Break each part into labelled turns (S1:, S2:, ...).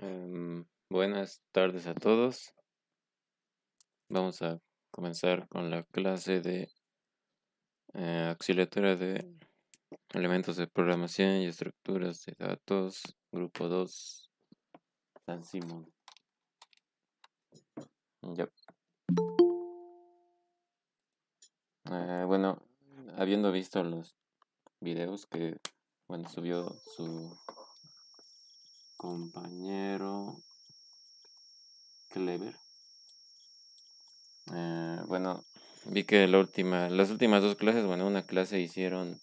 S1: Em, buenas tardes a todos. Vamos a comenzar con la clase de eh, auxiliatura de elementos de programación y estructuras de datos, grupo 2, San Simón. Eh, bueno, habiendo visto los videos que bueno, subió su compañero Clever. Eh, bueno, vi que la última, las últimas dos clases, bueno, una clase hicieron,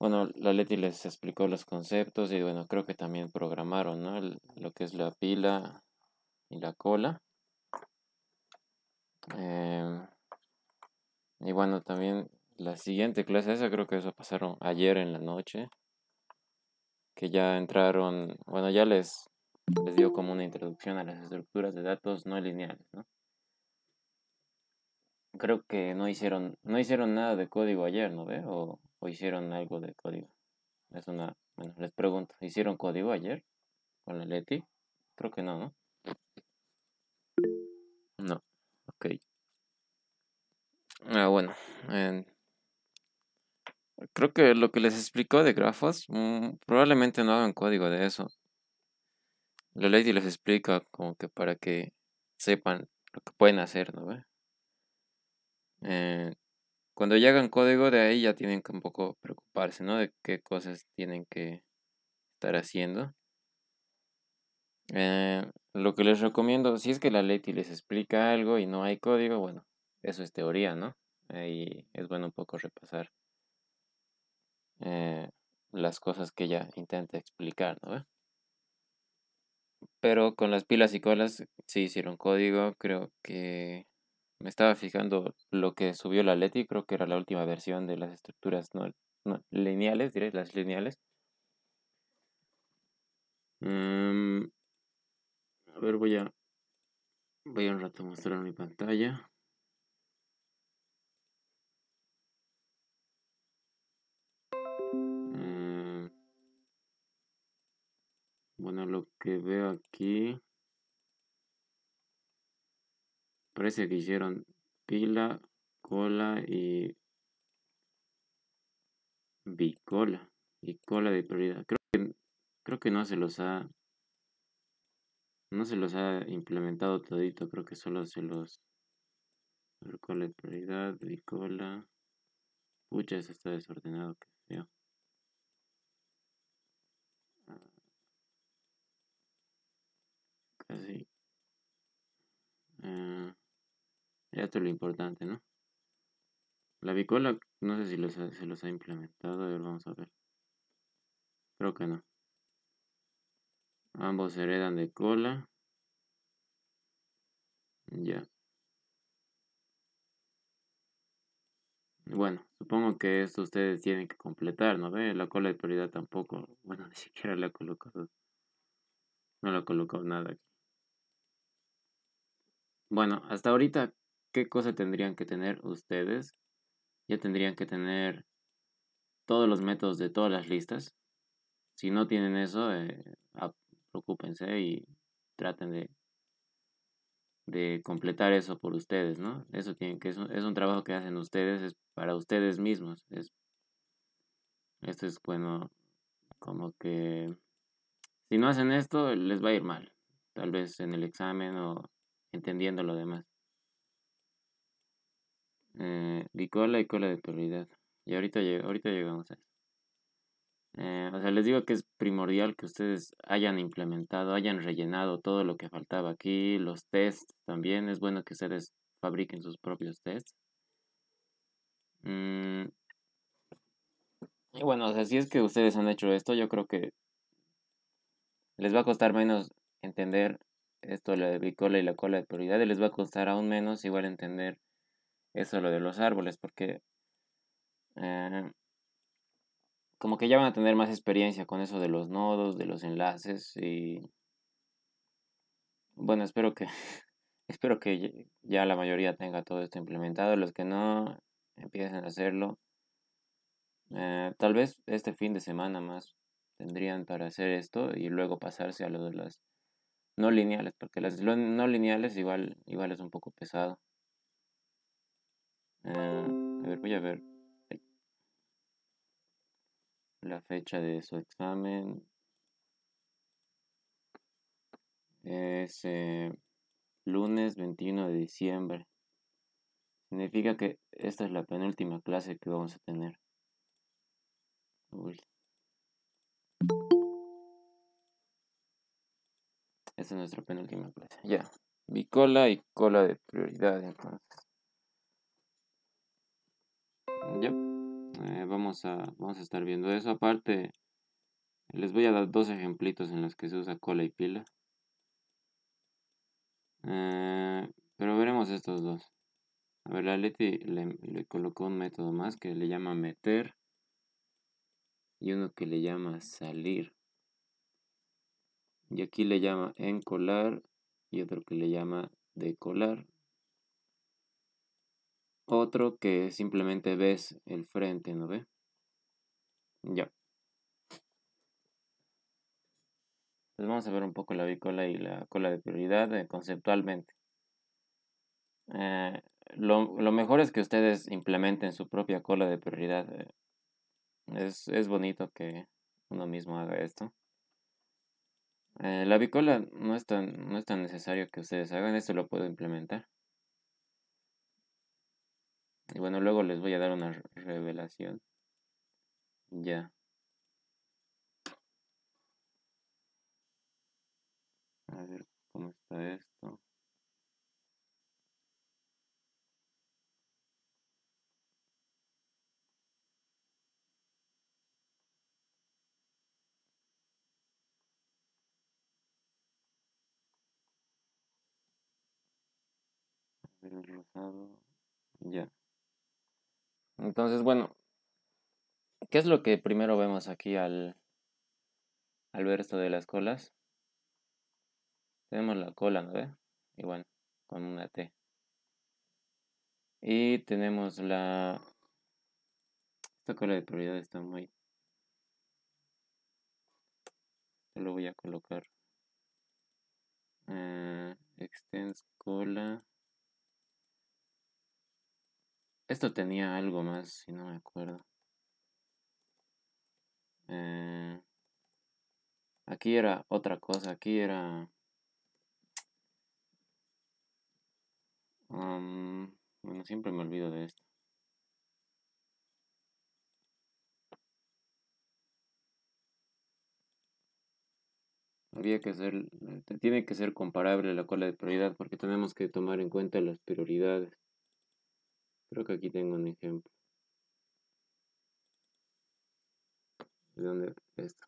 S1: bueno, la Leti les explicó los conceptos y bueno, creo que también programaron, ¿no? lo que es la pila y la cola. Em, y bueno, también la siguiente clase, esa creo que eso pasaron ayer en la noche que ya entraron, bueno, ya les, dio como una introducción a las estructuras de datos no lineales, ¿no? Creo que no hicieron, no hicieron nada de código ayer, ¿no ve? O, hicieron algo de código. Es una, bueno, les pregunto, ¿hicieron código ayer con la Leti? Creo que no, ¿no? No, ok. Ah, bueno, Creo que lo que les explico de Grafos, mm, probablemente no hagan código de eso. La lady les explica como que para que sepan lo que pueden hacer, ¿no? Eh, cuando ya hagan código de ahí ya tienen que un poco preocuparse, ¿no? De qué cosas tienen que estar haciendo. Eh, lo que les recomiendo, si es que la Lady les explica algo y no hay código, bueno, eso es teoría, ¿no? Ahí es bueno un poco repasar. Eh, las cosas que ella intenta explicar, ¿no? Pero con las pilas y colas si hicieron código, creo que me estaba fijando lo que subió la y creo que era la última versión de las estructuras no, lineales, diré, las lineales. Mm, a ver, voy a voy a un rato a mostrar mi pantalla. Bueno, lo que veo aquí... Parece que hicieron pila, cola y bicola y cola de prioridad. Creo que, creo que no se los ha no se los ha implementado todito, creo que solo se los cola de prioridad, bicola. Pucha, eso está desordenado, que feo. Así. ya esto es lo importante, ¿no? La bicola, no sé si se los ha implementado. A ver, vamos a ver. Creo que no. Ambos heredan de cola. Ya. Bueno, supongo que esto ustedes tienen que completar, ¿no ve? La cola de prioridad tampoco. Bueno, ni siquiera la he colocado. No la he colocado nada aquí. Bueno, hasta ahorita, ¿qué cosa tendrían que tener ustedes? Ya tendrían que tener todos los métodos de todas las listas. Si no tienen eso, eh, ah, preocúpense y traten de, de completar eso por ustedes, ¿no? Eso tienen que es un, trabajo que hacen ustedes, es para ustedes mismos. esto es bueno, como que si no hacen esto, les va a ir mal. Tal vez en el examen o entendiendo lo demás. Eh, y cola y de prioridad. Y ahorita, ahorita llegamos a eso. Eh, o sea, les digo que es primordial que ustedes hayan implementado, hayan rellenado todo lo que faltaba aquí, los tests también. Es bueno que ustedes fabriquen sus propios tests. Mm. Y bueno, o si es que ustedes han hecho esto, yo creo que les va a costar menos entender esto la bicola y la cola de prioridades les va a costar aún menos igual entender eso lo de los árboles porque eh, como que ya van a tener más experiencia con eso de los nodos, de los enlaces y bueno, espero que espero que ya la mayoría tenga todo esto implementado, los que no empiecen a hacerlo. Eh, tal vez este fin de semana más tendrían para hacer esto y luego pasarse a lo de las no lineales, porque las no lineales igual, igual es un poco pesado. Eh, a ver, voy a ver la fecha de su examen. Es eh, lunes 21 de diciembre. Significa que esta es la penúltima clase que vamos a tener. es nuestra penúltima clase. Ya. Bicola y cola de prioridad, entonces. Ya. Eh, vamos, a, vamos a estar viendo eso. Aparte, les voy a dar dos ejemplitos en los que se usa cola y pila. Eh, pero veremos estos dos. A ver, la Leti le, le, colocó un método más que le llama meter y uno que le llama salir y aquí le llama encolar y otro que le llama decolar. Otro que simplemente ves el frente, ¿no ve? Ya. Pues vamos a ver un poco la bicola y la cola de prioridad eh, conceptualmente. Eh, lo, mejor es que ustedes implementen su propia cola de prioridad. Eh. es bonito que uno mismo haga esto. Eh, la bicola no es, tan, no es tan necesario que ustedes hagan, esto lo puedo implementar. Y bueno, luego les voy a dar una revelación. Ya. A ver cómo está esto. ya. Entonces, bueno, ¿qué es lo que primero vemos aquí al, al ver esto de las colas? Tenemos la cola, ¿no ve? Y bueno, con una T. Y tenemos la... Esta cola de prioridad está muy... Lo voy a colocar. Eh, extens extends cola. Esto tenía algo más, si no me acuerdo. Eh, aquí era otra cosa, aquí era... bueno, siempre me olvido de esto. Había que ser, eh, tiene que ser comparable la cola de prioridad porque tenemos que tomar en cuenta las prioridades. Creo que aquí tengo un ejemplo. ¿De dónde esto?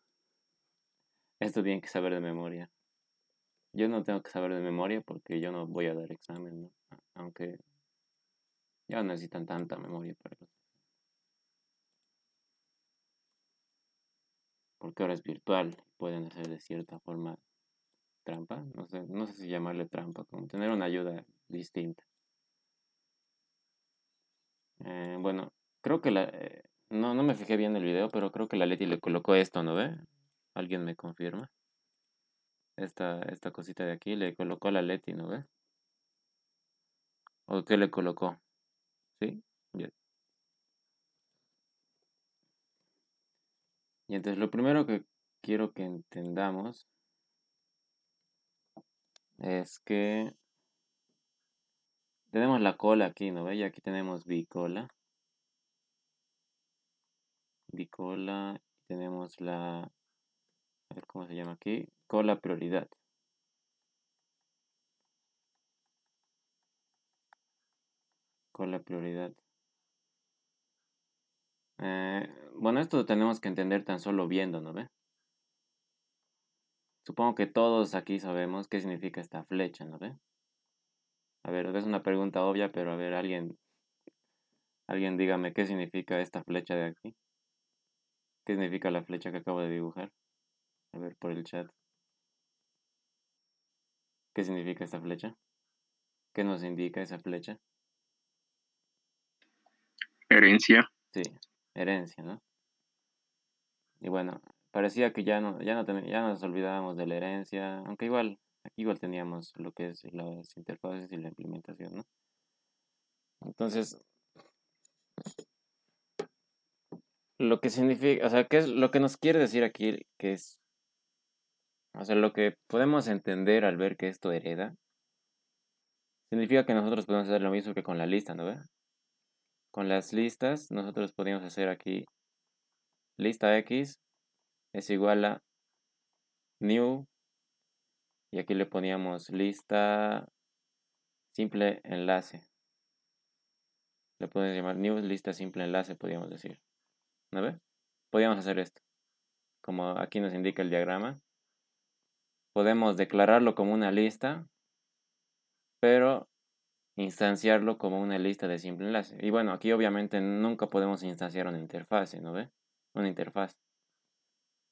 S1: Esto tiene que saber de memoria. Yo no tengo que saber de memoria porque yo no voy a dar examen, Aunque ya necesitan tanta memoria para los Porque ahora es virtual, pueden hacer de cierta forma trampa, no sé, no sé si llamarle trampa, como tener una ayuda distinta. Eh, bueno, creo que la... Eh, no, me fijé bien el video, pero creo que la Leti le colocó esto, ¿no ve? ¿Alguien me confirma? Esta, esta cosita de aquí le colocó a la Leti, ¿no ve? ¿O qué le colocó? ¿Sí? Y entonces lo primero que quiero que entendamos es que tenemos la cola aquí, ¿no ve? Y aquí tenemos bicola. Bicola. Tenemos la... ver cómo se llama aquí. Cola prioridad. Cola prioridad. Eh, bueno, esto lo tenemos que entender tan solo viendo, ¿no ve? Supongo que todos aquí sabemos qué significa esta flecha, ¿no ve? A ver, es una pregunta obvia, pero a ver, alguien, alguien dígame qué significa esta flecha de aquí. ¿Qué significa la flecha que acabo de dibujar? A ver, por el chat. ¿Qué significa esta flecha? ¿Qué nos indica esa flecha? Herencia. Sí, herencia, ¿no? Y bueno, parecía que ya no, ya no, ya nos olvidábamos de la herencia, aunque igual igual teníamos lo que es las interfaces y la implementación, Entonces, lo que significa, o sea, ¿qué es lo que nos quiere decir aquí? Que es, o sea, lo que podemos entender al ver que esto hereda, significa que nosotros podemos hacer lo mismo que con la lista, ¿no Con las listas, nosotros podemos hacer aquí lista X es igual a new y aquí le poníamos lista simple enlace. Le podemos llamar news lista simple enlace, podríamos decir. ¿No ve? Podríamos hacer esto. Como aquí nos indica el diagrama. Podemos declararlo como una lista, pero instanciarlo como una lista de simple enlace. Y bueno, aquí obviamente nunca podemos instanciar una interfaz, ¿no ve? Una interfaz.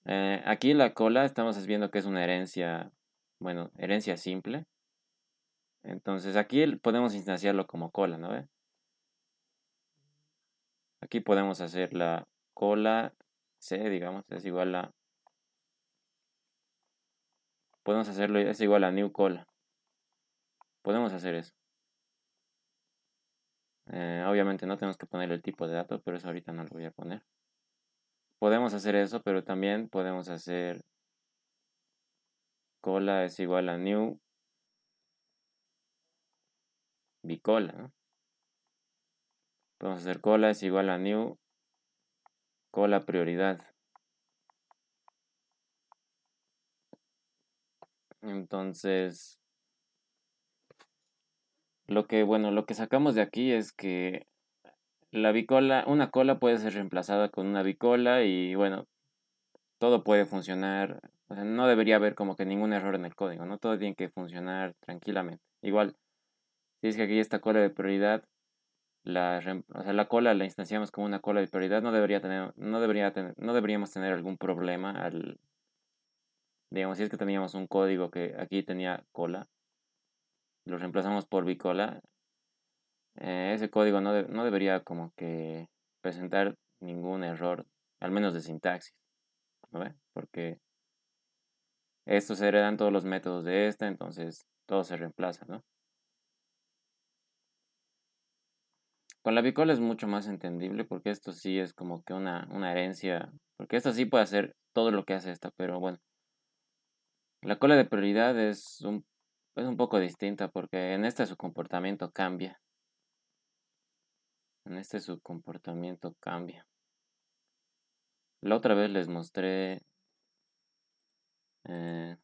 S1: Eh, aquí la cola estamos viendo que es una herencia bueno, herencia simple. Entonces aquí podemos instanciarlo como cola, ¿no? Aquí podemos hacer la cola C, digamos, es igual a... Podemos hacerlo, es igual a new cola. Podemos hacer eso. Eh, obviamente no tenemos que poner el tipo de dato, pero eso ahorita no lo voy a poner. Podemos hacer eso, pero también podemos hacer cola es igual a new bicola. Podemos hacer cola es igual a new cola prioridad. Entonces, lo que, bueno, lo que sacamos de aquí es que la bicola, una cola puede ser reemplazada con una bicola y bueno, todo puede funcionar o sea, no debería haber como que ningún error en el código, ¿no? Todo tiene que funcionar tranquilamente. Igual, si es que aquí esta cola de prioridad, la, o sea, la cola la instanciamos como una cola de prioridad, no, debería tener, no, debería tener, no deberíamos tener algún problema al... Digamos, si es que teníamos un código que aquí tenía cola, lo reemplazamos por bicola, eh, ese código no, no debería como que presentar ningún error, al menos de sintaxis, ¿no? Porque estos se heredan todos los métodos de esta, entonces todo se reemplaza, ¿no? Con la bicola es mucho más entendible porque esto sí es como que una, herencia, porque esto sí puede hacer todo lo que hace esta, pero bueno. La cola de prioridad es un, es un poco distinta porque en esta su comportamiento cambia. En este su comportamiento cambia. La otra vez les mostré eh,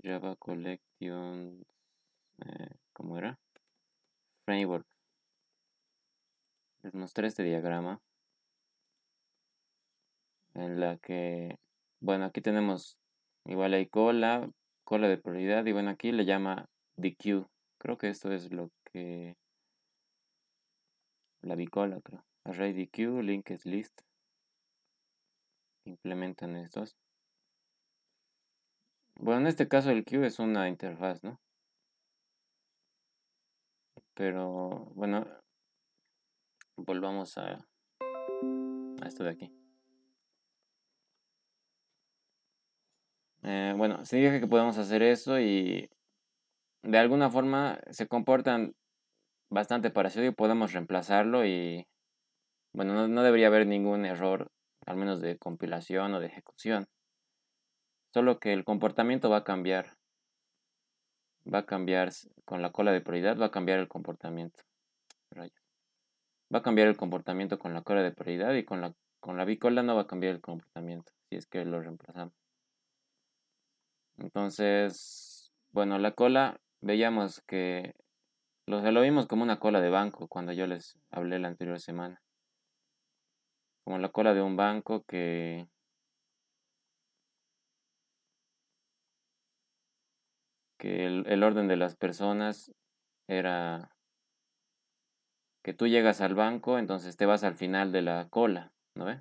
S1: Java Collections, eh, ¿cómo era? Framework. Les mostré este diagrama en la que, bueno, aquí tenemos igual hay cola, cola de prioridad y bueno, aquí le llama DQ. Creo que esto es lo que la bicola, creo. Array DQ, link list implementan estos. Bueno, en este caso el queue es una interfaz, ¿no? Pero bueno, volvamos a, a esto de aquí. Eh, bueno, se dice que podemos hacer eso y de alguna forma se comportan bastante parecido y podemos reemplazarlo y bueno, no debería haber ningún error al menos de compilación o de ejecución. Solo que el comportamiento va a cambiar. Va a cambiar con la cola de prioridad, va a cambiar el comportamiento. Va a cambiar el comportamiento con la cola de prioridad y con la, con la bicola no va a cambiar el comportamiento, si es que lo reemplazamos. Entonces, bueno, la cola, veíamos que lo vimos como una cola de banco cuando yo les hablé la anterior semana como la cola de un banco que que el, orden de las personas era que tú llegas al banco, entonces te vas al final de la cola, ¿no ve?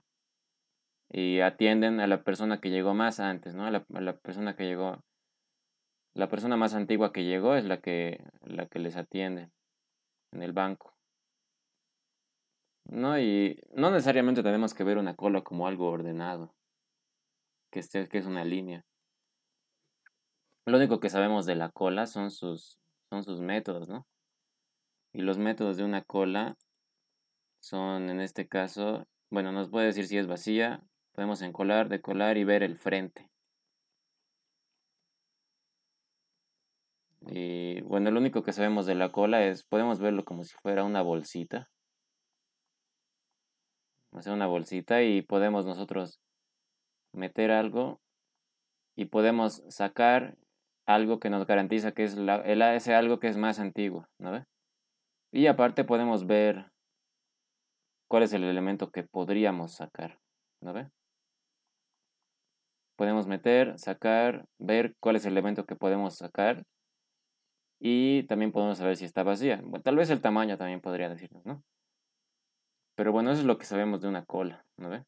S1: Y atienden a la persona que llegó más antes, ¿no? A la, la, persona que llegó, la persona más antigua que llegó es la que, la que les atiende en el banco. ¿no? Y no necesariamente tenemos que ver una cola como algo ordenado, que, que es una línea. Lo único que sabemos de la cola son sus, son sus métodos, ¿no? Y los métodos de una cola son, en este caso, bueno, nos puede decir si es vacía, podemos encolar, decolar y ver el frente. Y bueno, lo único que sabemos de la cola es, podemos verlo como si fuera una bolsita hacer una bolsita y podemos nosotros meter algo y podemos sacar algo que nos garantiza que es ese algo que es más antiguo, ¿no Y aparte podemos ver cuál es el elemento que podríamos sacar, ¿no Podemos meter, sacar, ver cuál es el elemento que podemos sacar y también podemos saber si está vacía. tal vez el tamaño también podría decirnos, ¿no? Pero bueno, eso es lo que sabemos de una cola, ¿no ve?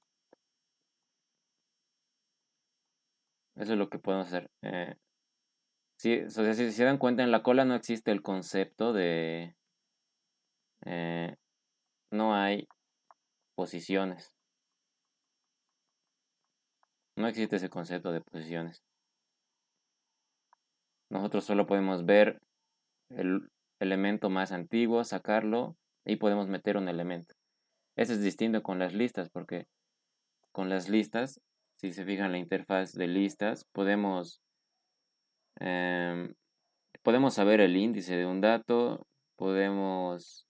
S1: Eso es lo que podemos hacer. Eh, si se dan cuenta, en la cola no existe el concepto de... Eh, no hay posiciones. No existe ese concepto de posiciones. Nosotros solo podemos ver el elemento más antiguo, sacarlo y podemos meter un elemento. Eso es distinto con las listas porque con las listas, si se fijan la interfaz de listas, podemos, em, podemos saber el índice de un dato, podemos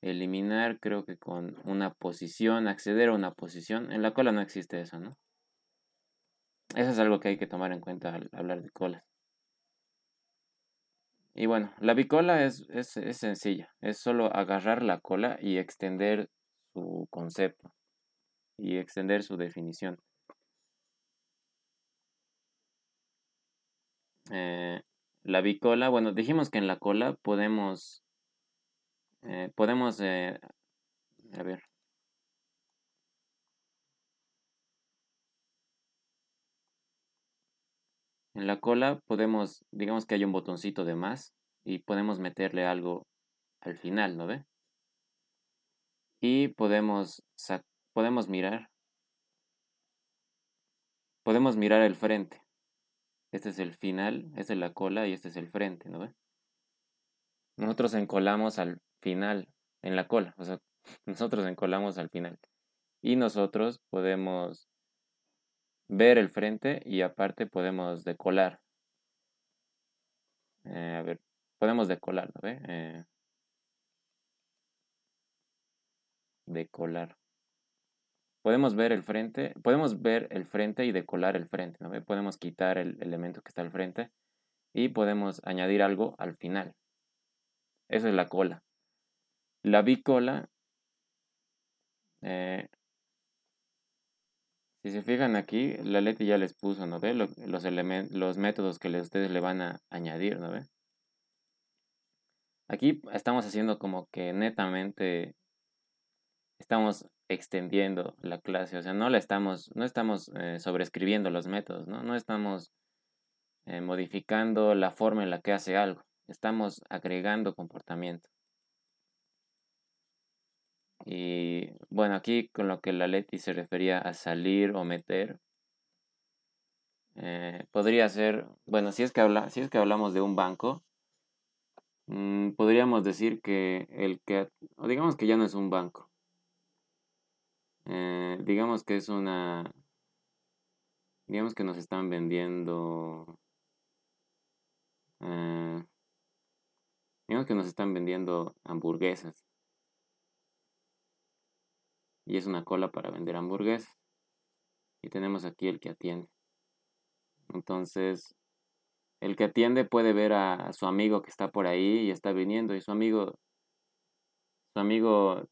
S1: eliminar, creo que con una posición, acceder a una posición. En la cola no existe eso, ¿no? Eso es algo que hay que tomar en cuenta al hablar de colas. Y bueno, la bicola es, es sencilla, es solo agarrar la cola y extender su concepto y extender su definición. Eh, la bicola, bueno, dijimos que en la cola podemos, eh, podemos, eh, a ver. En la cola podemos, digamos que hay un botoncito de más y podemos meterle algo al final, ¿no ve? y podemos, podemos mirar. Podemos mirar el frente. Este es el final, esta es la cola y este es el frente, ¿no ve? Nosotros encolamos al final, en la cola, o sea, nosotros encolamos al final. Y nosotros podemos ver el frente y aparte podemos decolar. Eh, a ver, podemos decolar, ¿no ve? Eh, decolar. Podemos ver el frente, podemos ver el frente y decolar el frente, Podemos quitar el elemento que está al frente y podemos añadir algo al final. Esa es la cola. La bicola, eh, si se fijan aquí, la Leti ya les puso, ¿no ve? Los, los métodos que ustedes le van a añadir, ¿no ve? Aquí estamos haciendo como que netamente estamos extendiendo la clase, o sea, no la estamos, no estamos eh, sobreescribiendo los métodos, ¿no? estamos eh, modificando la forma en la que hace algo, estamos agregando comportamiento. Y bueno, aquí con lo que la Leti se refería a salir o meter, eh, podría ser, bueno, si es, que habla, si es que hablamos de un banco, mm, podríamos decir que el que, digamos que ya no es un banco, eh, digamos que es una... Digamos que nos están vendiendo... Eh, digamos que nos están vendiendo hamburguesas. Y es una cola para vender hamburguesas. Y tenemos aquí el que atiende. Entonces, el que atiende puede ver a, su amigo que está por ahí y está viniendo y su amigo su amigo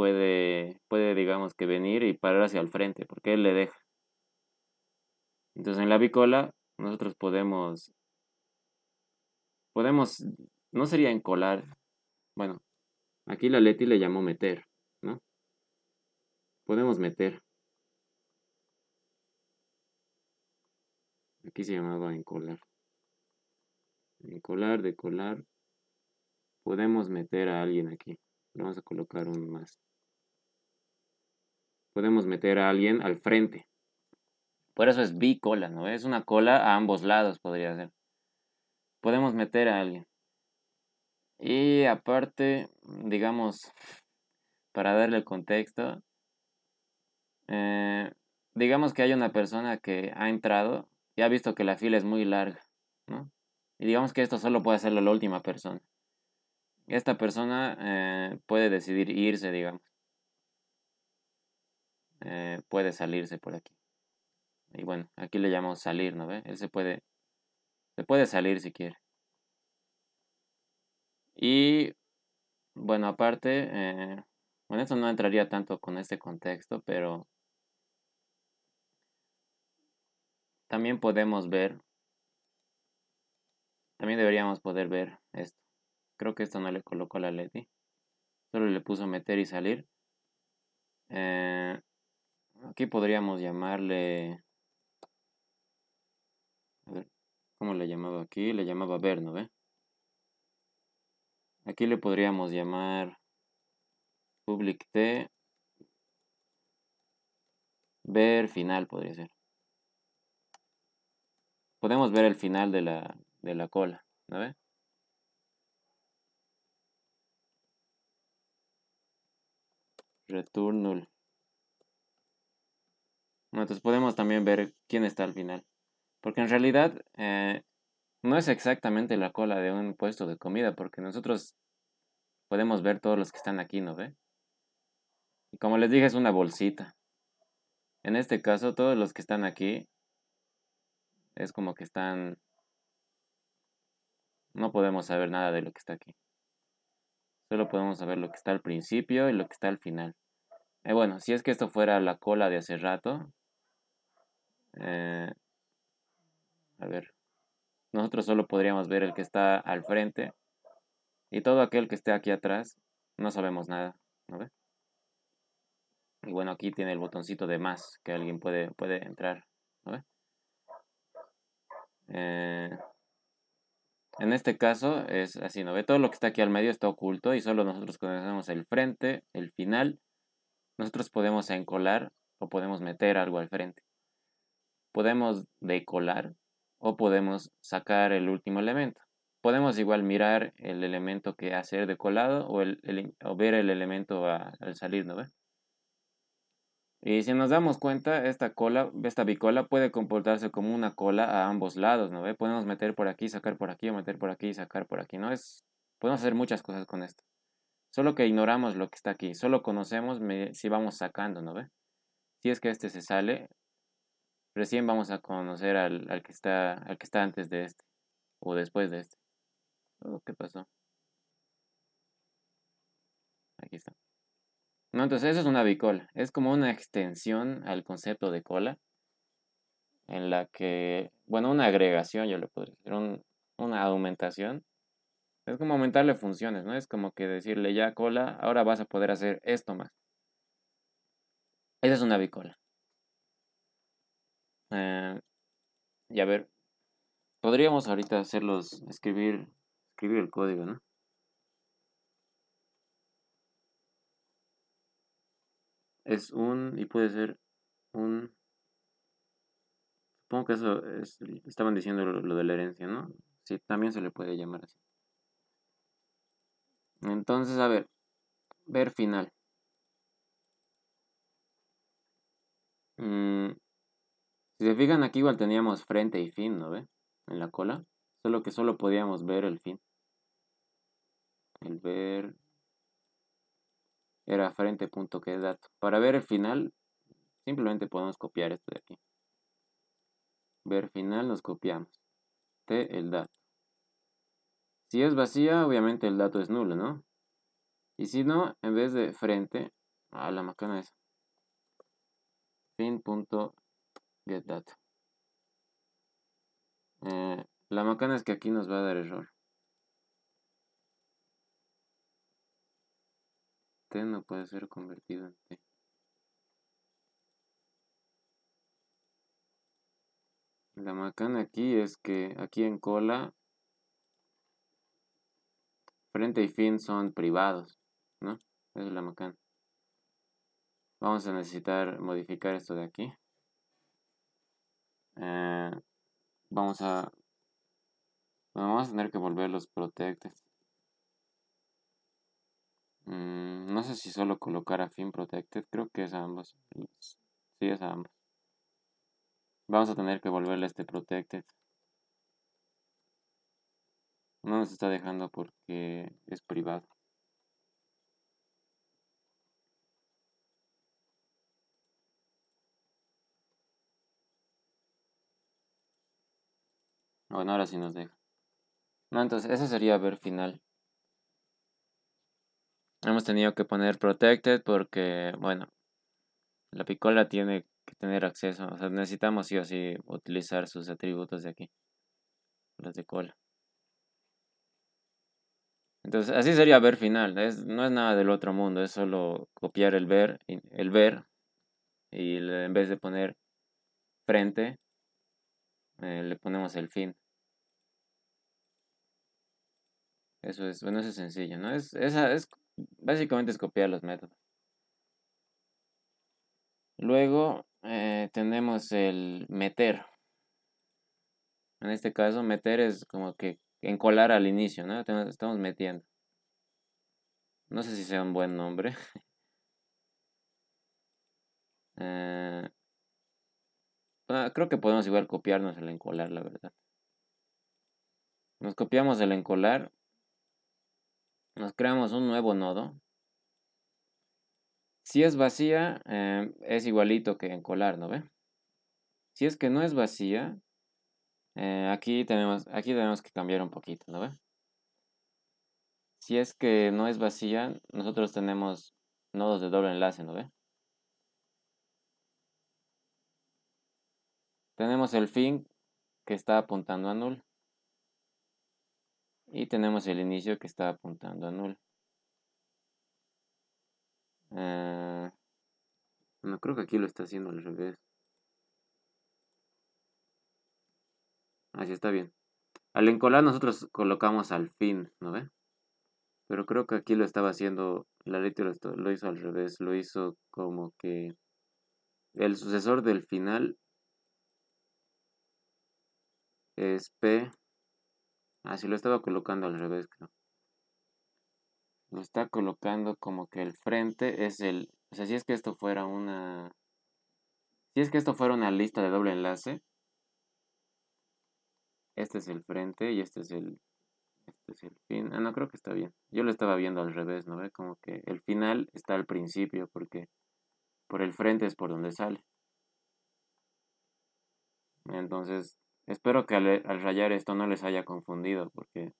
S1: puede, digamos que venir y parar hacia el frente, porque él le deja. Entonces en la bicola nosotros podemos, podemos, no sería encolar, bueno, aquí la Leti le llamó meter, ¿no? Podemos meter. Aquí se llamaba encolar. Encolar, decolar. Podemos meter a alguien aquí. vamos a colocar un más podemos meter a alguien al frente. Por eso es bicola, ¿no? Es una cola a ambos lados, podría ser. Podemos meter a alguien. Y aparte, digamos, para darle el contexto, eh, digamos que hay una persona que ha entrado y ha visto que la fila es muy larga, ¿no? Y digamos que esto solo puede hacerlo la última persona. Esta persona eh, puede decidir irse, digamos. Eh, puede salirse por aquí. Y bueno, aquí le llamo salir, ¿no ve? Él se puede, se puede salir si quiere. Y bueno, aparte, eh, bueno, Esto no entraría tanto con este contexto, pero también podemos ver, también deberíamos poder ver esto. Creo que esto no le colocó la Leti, solo le puso meter y salir. Eh, Aquí podríamos llamarle... A ¿cómo le llamaba aquí? Le llamaba ¿no ¿ve? Aquí le podríamos llamar public t ver final podría ser. Podemos ver el final de la, de la cola, ¿no ve? Return null. Entonces podemos también ver quién está al final. Porque en realidad eh, no es exactamente la cola de un puesto de comida, porque nosotros podemos ver todos los que están aquí, ¿no ve? Y como les dije, es una bolsita. En este caso, todos los que están aquí es como que están... No podemos saber nada de lo que está aquí. Solo podemos saber lo que está al principio y lo que está al final. Eh, bueno, si es que esto fuera la cola de hace rato, eh, a ver. Nosotros solo podríamos ver el que está al frente. Y todo aquel que esté aquí atrás, no sabemos nada. ¿No ve? Y bueno, aquí tiene el botoncito de más que alguien puede, puede entrar. ¿No ve? Eh, en este caso es así, ¿no ve? Todo lo que está aquí al medio está oculto y solo nosotros conocemos el frente, el final. Nosotros podemos encolar o podemos meter algo al frente podemos decolar o podemos sacar el último elemento. Podemos igual mirar el elemento que hacer decolado o, el, o ver el elemento al salir, ¿no ve? Y si nos damos cuenta, esta cola, esta bicola puede comportarse como una cola a ambos lados, ¿no ve? Podemos meter por aquí, sacar por aquí, o meter por aquí, y sacar por aquí, ¿no? Es, podemos hacer muchas cosas con esto. Solo que ignoramos lo que está aquí, solo conocemos si vamos sacando, ¿no ve? Si es que este se sale, recién vamos a conocer al, que está, al que está antes de este o después de este. Oh, ¿Qué pasó? Aquí está.
S2: No, entonces eso es una bicola.
S1: Es como una extensión al concepto de cola en la que, bueno, una agregación, yo le podría decir, una aumentación. Es como aumentarle funciones, ¿no? Es como que decirle ya cola, ahora vas a poder hacer esto más. Esa es una bicola. Eh, y a ver, podríamos ahorita hacerlos, escribir, escribir el código, ¿no? Es un, y puede ser un, supongo que eso es, estaban diciendo lo, de la herencia, ¿no? Sí, también se le puede llamar así. Entonces, a ver, ver final. Mm, si se fijan aquí igual teníamos frente y fin, ¿no ve? En la cola. Solo que solo podíamos ver el fin. El ver era frente punto que dato. Para ver el final, simplemente podemos copiar esto de aquí. Ver final nos copiamos. T el dato. Si es vacía, obviamente el dato es nulo, ¿no? Y si no, en vez de frente, Ah, la macana es fin punto get that. Eh, la macana es que aquí nos va a dar error. T no puede ser convertido en T. La macana aquí es que aquí en cola, frente y fin son privados, ¿no? Esa es la macana. Vamos a necesitar modificar esto de aquí. Eh, vamos a... Vamos a tener que volver los protected. Mm, no sé si solo colocar a fin protected. Creo que es ambos. Sí, es ambos. Vamos a tener que volverle este protected. No nos está dejando porque es privado. Bueno, ahora sí nos deja. No, entonces, ese sería ver final. Hemos tenido que poner protected porque, bueno, la picola tiene que tener acceso. O sea, necesitamos sí o sí utilizar sus atributos de aquí. Los de cola. Entonces, así sería ver final. no es nada del otro mundo. Es solo copiar el ver, el ver y en vez de poner frente, eh, le ponemos el fin. Eso es, bueno, eso es sencillo, ¿no? Es, es, básicamente es copiar los métodos. Luego eh, tenemos el meter. En este caso, meter es como que encolar al inicio, ¿no? Estamos metiendo. No sé si sea un buen nombre. Eh, ah, creo que podemos igual copiarnos el encolar, la verdad. Nos copiamos el encolar nos creamos un nuevo nodo. Si es vacía, eh, es igualito que en colar, ¿no ve? Si es que no es vacía, eh, aquí, tenemos, aquí tenemos que cambiar un poquito, ¿no ve? Si es que no es vacía, nosotros tenemos nodos de doble enlace, ¿no ve? Tenemos el fin que está apuntando a null y tenemos el inicio que está apuntando a null. Eh, no creo que aquí lo está haciendo al revés. Así ah, está bien. Al encolar nosotros colocamos al fin, ¿no ve? Pero creo que aquí lo estaba haciendo, la letra lo hizo al revés, lo hizo como que el sucesor del final es P Ah, si lo estaba colocando al revés, creo. Lo está colocando como que el frente es el... O sea, si es que esto fuera una... Si es que esto fuera una lista de doble enlace, este es el frente y este es el, este es el fin. Ah, no, creo que está bien. Yo lo estaba viendo al revés, ¿no? ¿Ve? Como que el final está al principio porque por el frente es por donde sale. Entonces, Espero que al, rayar esto no les haya confundido, porque.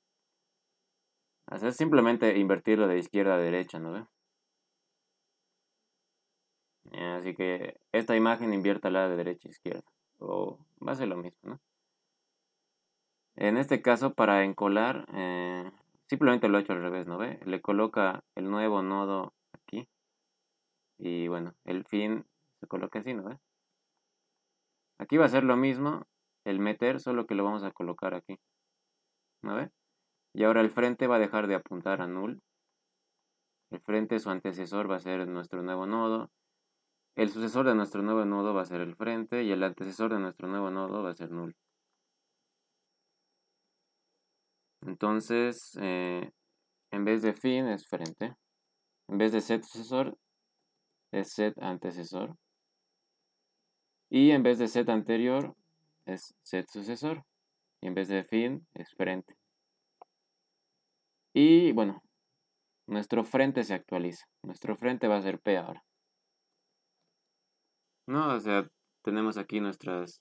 S1: Hacer es simplemente invertirlo de izquierda a derecha, ¿no ve? Eh, así que esta imagen la de derecha a izquierda. O va a ser lo mismo, ¿no? En este caso, para encolar, eh, simplemente lo he hecho al revés, ¿no ve? Le coloca el nuevo nodo aquí. Y bueno, el fin se coloca así, ¿no ve? Aquí va a ser lo mismo, el meter, solo que lo vamos a colocar aquí. ¿No ve? Y ahora el frente va a dejar de apuntar a null. El frente, su antecesor, va a ser nuestro nuevo nodo. El sucesor de nuestro nuevo nodo va a ser el frente y el antecesor de nuestro nuevo nodo va a ser null. Entonces, eh, en vez de fin es frente. En vez de set sucesor es set antecesor. Y en vez de set anterior es set sucesor. Y en vez de fin es frente. Y bueno, nuestro frente se actualiza. Nuestro frente va a ser P ahora. No, o sea, tenemos aquí nuestras...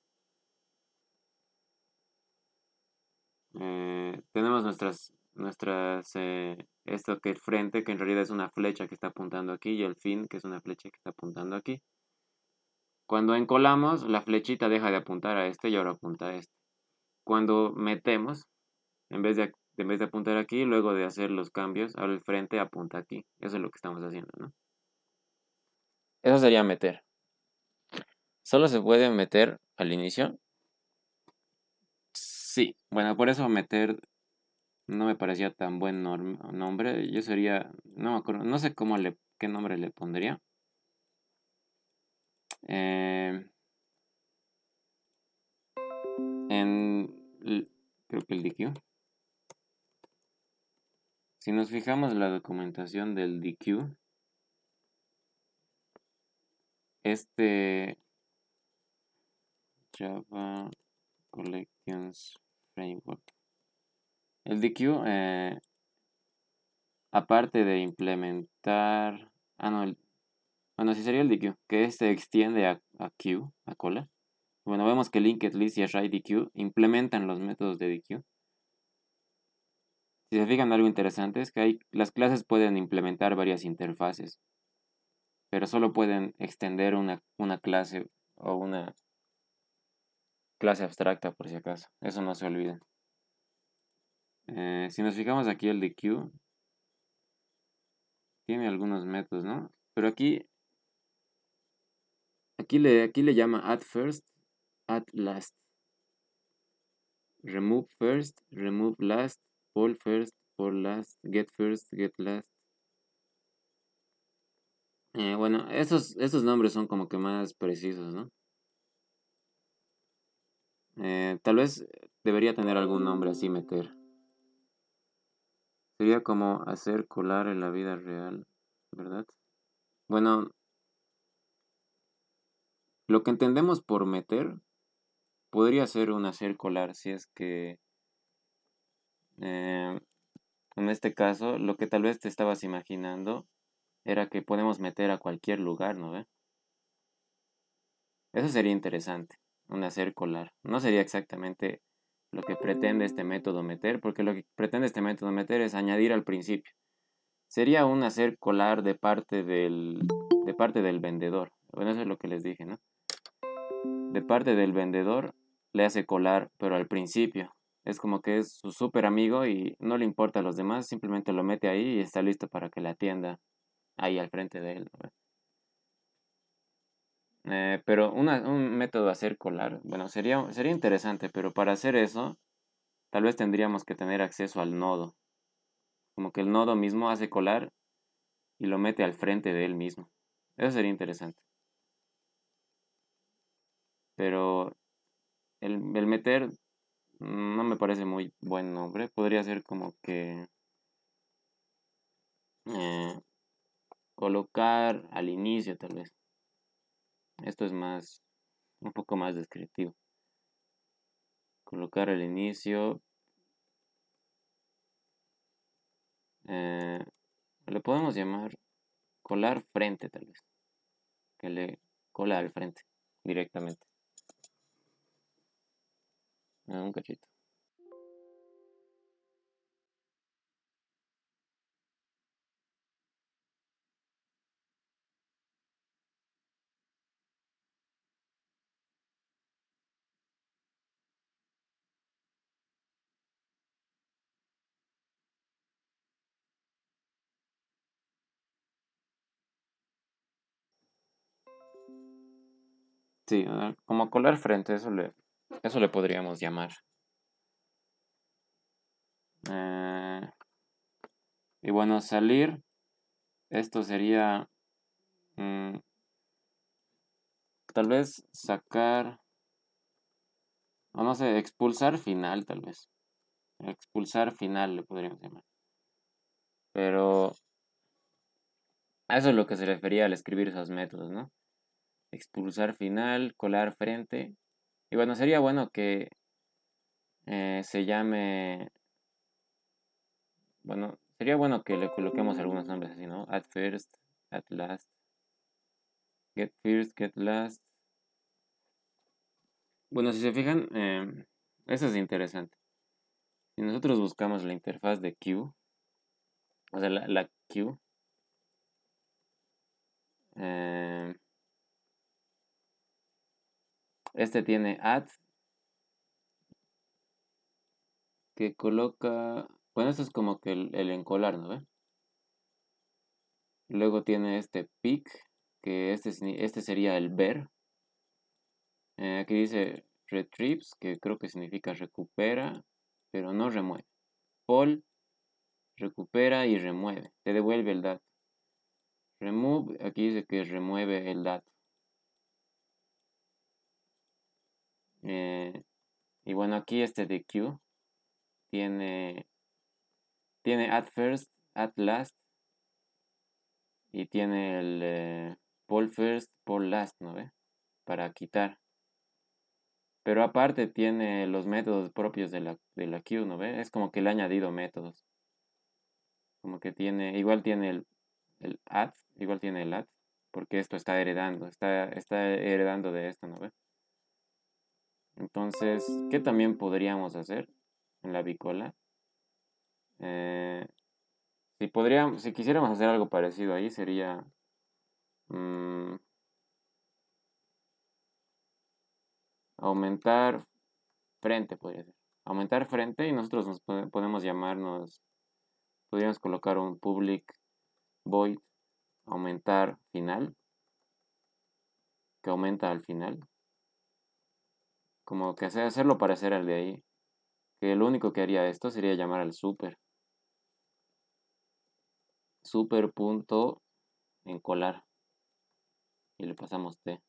S1: Eh, tenemos nuestras... nuestras eh, esto que el frente, que en realidad es una flecha que está apuntando aquí, y el fin, que es una flecha que está apuntando aquí. Cuando encolamos, la flechita deja de apuntar a este y ahora apunta a este. Cuando metemos, en vez de, vez de apuntar aquí, luego de hacer los cambios, ahora frente apunta aquí. Eso es lo que estamos haciendo, ¿no? Eso sería meter. Solo se puede meter al inicio. Sí, bueno, por eso meter no me parecía tan buen nombre. Yo sería, no me acuerdo, no sé cómo le, qué nombre le pondría. Eh, en, creo que el DQ. Si nos fijamos la documentación del DQ, este Java Collections Framework. El DQ, eh, aparte de implementar, ah no, el, bueno, así sería el DQ, que este extiende a, a Q, a cola. Bueno, vemos que linked list y array implementan los métodos de DQ. Si se fijan algo interesante es que las clases pueden implementar varias interfaces, pero solo pueden extender una, clase o una clase abstracta por si acaso. Eso no se olviden. Eh, si nos fijamos aquí el de tiene algunos métodos, ¿no? Pero aquí Aquí le, aquí le llama at first, at last. Remove first, remove last, all first, all last, get first, get last. Eh, bueno, esos, nombres son como que más precisos, ¿no? Eh, tal vez debería tener algún nombre así meter. Sería como hacer colar en la vida real, ¿verdad? Bueno, lo que entendemos por meter podría ser un hacer colar, si es que eh, en este caso lo que tal vez te estabas imaginando era que podemos meter a cualquier lugar, ¿no ve? Eso sería interesante, un hacer colar. No sería exactamente lo que pretende este método meter, porque lo que pretende este método meter es añadir al principio. Sería un hacer colar de parte del, de parte del vendedor. Bueno, eso es lo que les dije, ¿no? de parte del vendedor le hace colar, pero al principio. Es como que es su súper amigo y no le importa a los demás, simplemente lo mete ahí y está listo para que la atienda ahí al frente de él. Eh, pero un método de hacer colar, bueno, sería, sería interesante, pero para hacer eso, tal vez tendríamos que tener acceso al nodo. Como que el nodo mismo hace colar y lo mete al frente de él mismo. Eso sería interesante pero el, meter no me parece muy buen nombre. Podría ser como que eh, colocar al inicio tal vez. Esto es más, un poco más descriptivo. Colocar al inicio. Eh, podemos llamar colar frente tal vez. Que le cola al frente directamente un cachito. Sí, como colar frente, eso le, eso le podríamos llamar. Eh, y bueno, salir. Esto sería... Mm, tal vez sacar... no sé, expulsar final tal vez. Expulsar final le podríamos llamar. Pero... A eso es lo que se refería al escribir esos métodos, ¿no? Expulsar final, colar frente, y bueno, sería bueno que eh, se llame... Bueno, sería bueno que le coloquemos algunos nombres así, ¿no? At first, at last. Get first, get last. Bueno, si se fijan, em, eso es interesante. Si nosotros buscamos la interfaz de Q, o sea, la, la Q, eh, este tiene add que coloca... Bueno, esto es como que el, encolar, ¿no? ve? Luego tiene este pick, que este, este sería el ver. Eh, aquí dice retrieves, que creo que significa recupera, pero no remueve. Pull recupera y remueve. Te devuelve el dat Remove, aquí dice que remueve el dat Eh, y bueno, aquí este de Q tiene, tiene at first, at last y tiene el eh, first, poll last, ¿no ve? Para quitar. Pero aparte tiene los métodos propios de la, de Q, ¿no ve? Es como que le ha añadido métodos. Como que tiene, igual tiene el, el add, igual tiene el add, porque esto está heredando, está, está heredando de esto, ¿no ve? Entonces, ¿qué también podríamos hacer en la bicola? Eh, si, quisiéramos hacer algo parecido ahí, sería... Mm, aumentar frente, podría ser. Aumentar frente y nosotros nos podemos llamarnos... Podríamos colocar un public void aumentar final, que aumenta al final. Como que hacerlo parecer al de ahí. Que lo único que haría esto sería llamar al super. Super punto encolar. Y le pasamos T.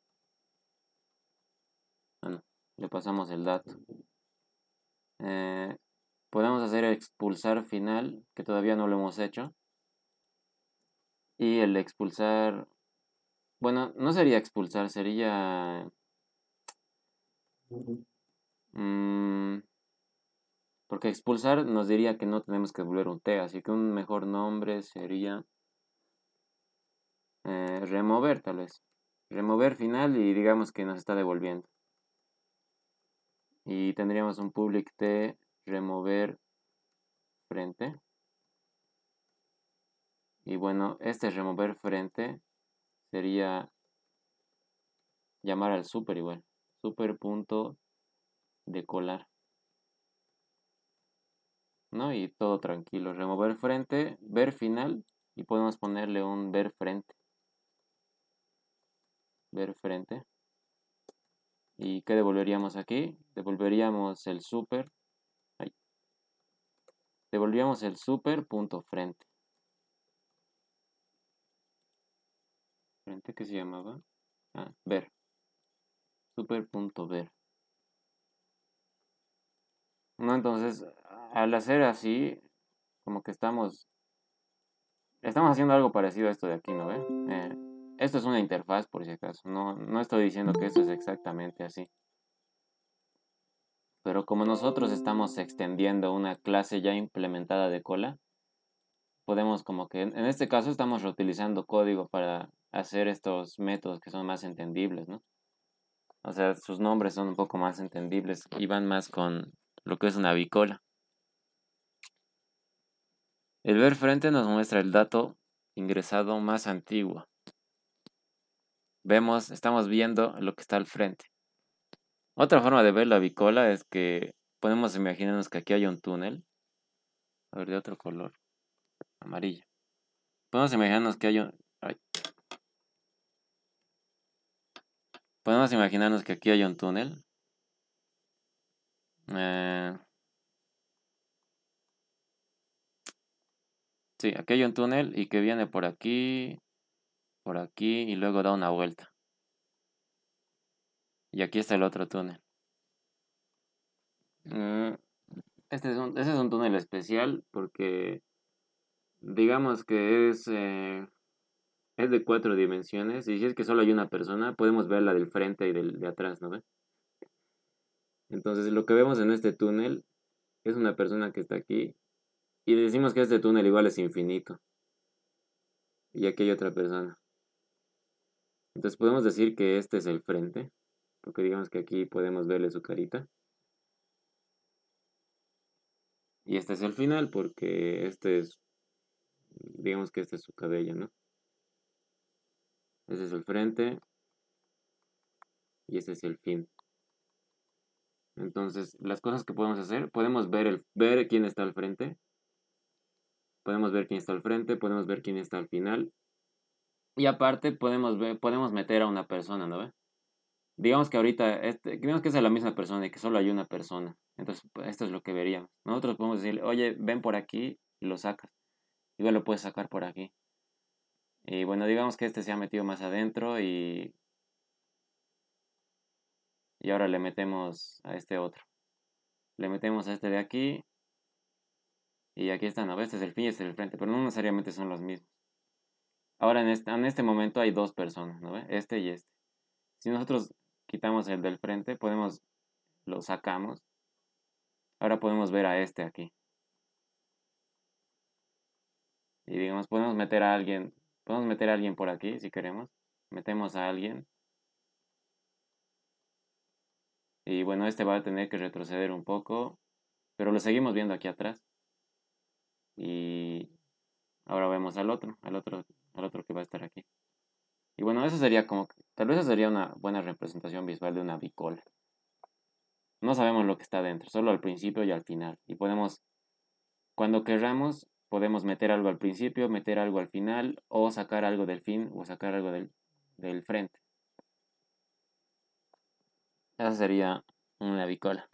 S1: Bueno, le pasamos el dato. Eh, podemos hacer expulsar final, que todavía no lo hemos hecho. Y el expulsar... Bueno, no sería expulsar, sería Mm, porque expulsar nos diría que no tenemos que devolver un T, así que un mejor nombre sería eh, remover tal vez. Remover final y digamos que nos está devolviendo. Y tendríamos un public T remover frente. Y bueno, este remover frente sería llamar al super igual punto de colar. ¿No? Y todo tranquilo. Remover frente, ver final y podemos ponerle un ver frente. Ver frente. ¿Y qué devolveríamos aquí? Devolveríamos el super. ahí, Devolveríamos el super punto frente. ¿Frente qué se llamaba? Ah, ver super.ver. ¿No? Entonces, al hacer así, como que estamos... Estamos haciendo algo parecido a esto de aquí, ¿no ve? Eh, esto es una interfaz, por si acaso. No, no estoy diciendo que esto es exactamente así. Pero como nosotros estamos extendiendo una clase ya implementada de cola, podemos como que, en este caso estamos reutilizando código para hacer estos métodos que son más entendibles, ¿no? O sea, sus nombres son un poco más entendibles y van más con lo que es una bicola. El ver frente nos muestra el dato ingresado más antiguo. Vemos, estamos viendo lo que está al frente. Otra forma de ver la bicola es que podemos imaginarnos que aquí hay un túnel. A ver, de otro color. Amarillo. Podemos imaginarnos que hay un... Podemos imaginarnos que aquí hay un túnel. Eh, sí, aquí hay un túnel y que viene por aquí, por aquí y luego da una vuelta. Y aquí está el otro túnel. Mm, este es un, túnel especial porque digamos que es... Eh, es de cuatro dimensiones y si es que solo hay una persona, podemos verla del frente y de atrás, ¿no Entonces lo que vemos en este túnel es una persona que está aquí y decimos que este túnel igual es infinito. Y aquí hay otra persona. Entonces podemos decir que este es el frente, porque digamos que aquí podemos verle su carita. Y este es el final porque este es, digamos que este es su cabello, ¿no? Este es el frente. Y este es el fin. Entonces, las cosas que podemos hacer, podemos ver, el, ver quién está al frente. Podemos ver quién está al frente, podemos ver quién está al final. Y aparte podemos, ver, podemos meter a una persona, ¿no ve? Digamos que ahorita, este, digamos que es la misma persona y que solo hay una persona. Entonces, pues, esto es lo que veríamos. Nosotros podemos decir oye, ven por aquí y lo sacas. Igual lo puedes sacar por aquí. Y bueno, digamos que este se ha metido más adentro y, y ahora le metemos a este otro. Le metemos a este de aquí y aquí están, ¿no? este es el fin y este es el frente, pero no necesariamente son los mismos. Ahora en este, en este momento hay dos personas, ¿no? Este y este. Si nosotros quitamos el del frente, podemos, lo sacamos. Ahora podemos ver a este aquí. Y digamos, podemos meter a alguien Podemos meter a alguien por aquí si queremos. Metemos a alguien. Y bueno, este va a tener que retroceder un poco. Pero lo seguimos viendo aquí atrás. Y ahora vemos al otro, al otro, al otro que va a estar aquí. Y bueno, eso sería como, tal vez eso sería una buena representación visual de una bicola. No sabemos lo que está dentro, solo al principio y al final. Y podemos, cuando queramos podemos meter algo al principio, meter algo al final o sacar algo del fin o sacar algo del, frente. Esa sería una bicola.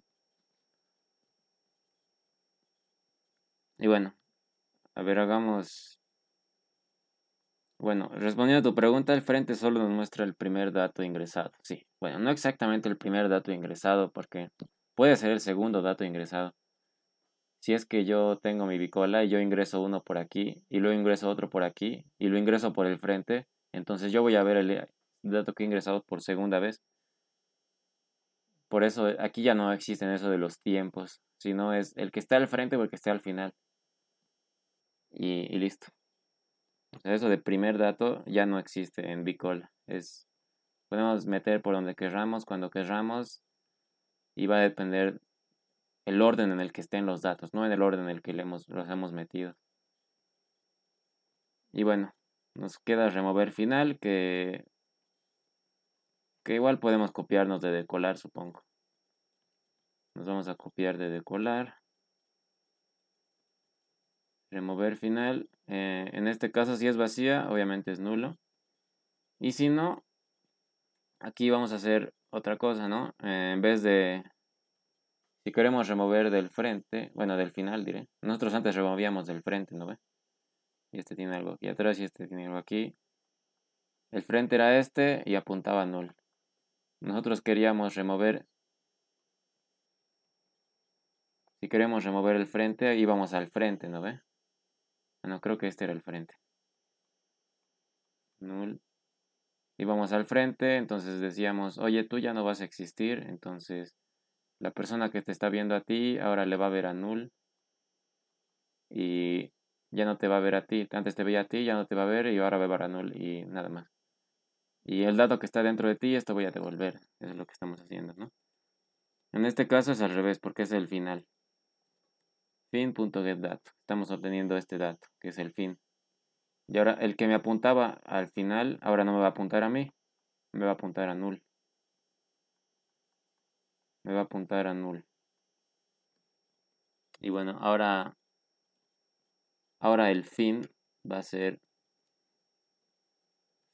S1: Y bueno, a ver, hagamos... Bueno, respondiendo a tu pregunta, el frente solo nos muestra el primer dato ingresado. Sí, bueno, no exactamente el primer dato ingresado porque puede ser el segundo dato ingresado si es que yo tengo mi bicola y yo ingreso uno por aquí y luego ingreso otro por aquí y lo ingreso por el frente, entonces yo voy a ver el dato que he ingresado por segunda vez. Por eso eh, aquí ya no existen eso de los tiempos, sino es el que está al frente o el que está al final. Y, listo. eso de primer dato ya no existe en bicola. Es, podemos meter por donde querramos, cuando querramos, y va a depender el orden en el que estén los datos, no en el orden en el que los hemos metido. Y bueno, nos queda remover final que, igual podemos copiarnos de decolar, supongo. Nos vamos a copiar de decolar. Remover final. Eh, en este caso si es vacía, obviamente es nulo. Y si no, aquí vamos a hacer otra cosa, ¿no? Eh, en vez de si queremos remover del frente, bueno, del final diré. Nosotros antes removíamos del frente, ¿no ve? Y este tiene algo aquí atrás y este tiene algo aquí. El frente era este y apuntaba null. Nosotros queríamos remover... Si queremos remover el frente, íbamos al frente, ¿no ve? No, creo que este era el frente. Null. Íbamos al frente, entonces decíamos, oye, tú ya no vas a existir, entonces la persona que te está viendo a ti ahora le va a ver a null y ya no te va a ver a ti. Antes te veía a ti, ya no te va a ver y ahora va a ver a null y nada más. Y el dato que está dentro de ti, esto voy a devolver. Eso es lo que estamos haciendo, ¿no? En este caso es al revés porque es el final. Fin.getDato. Estamos obteniendo este dato, que es el fin. Y ahora el que me apuntaba al final, ahora no me va a apuntar a mí, me va a apuntar a null me va a apuntar a null. Y bueno, ahora, ahora el fin va a ser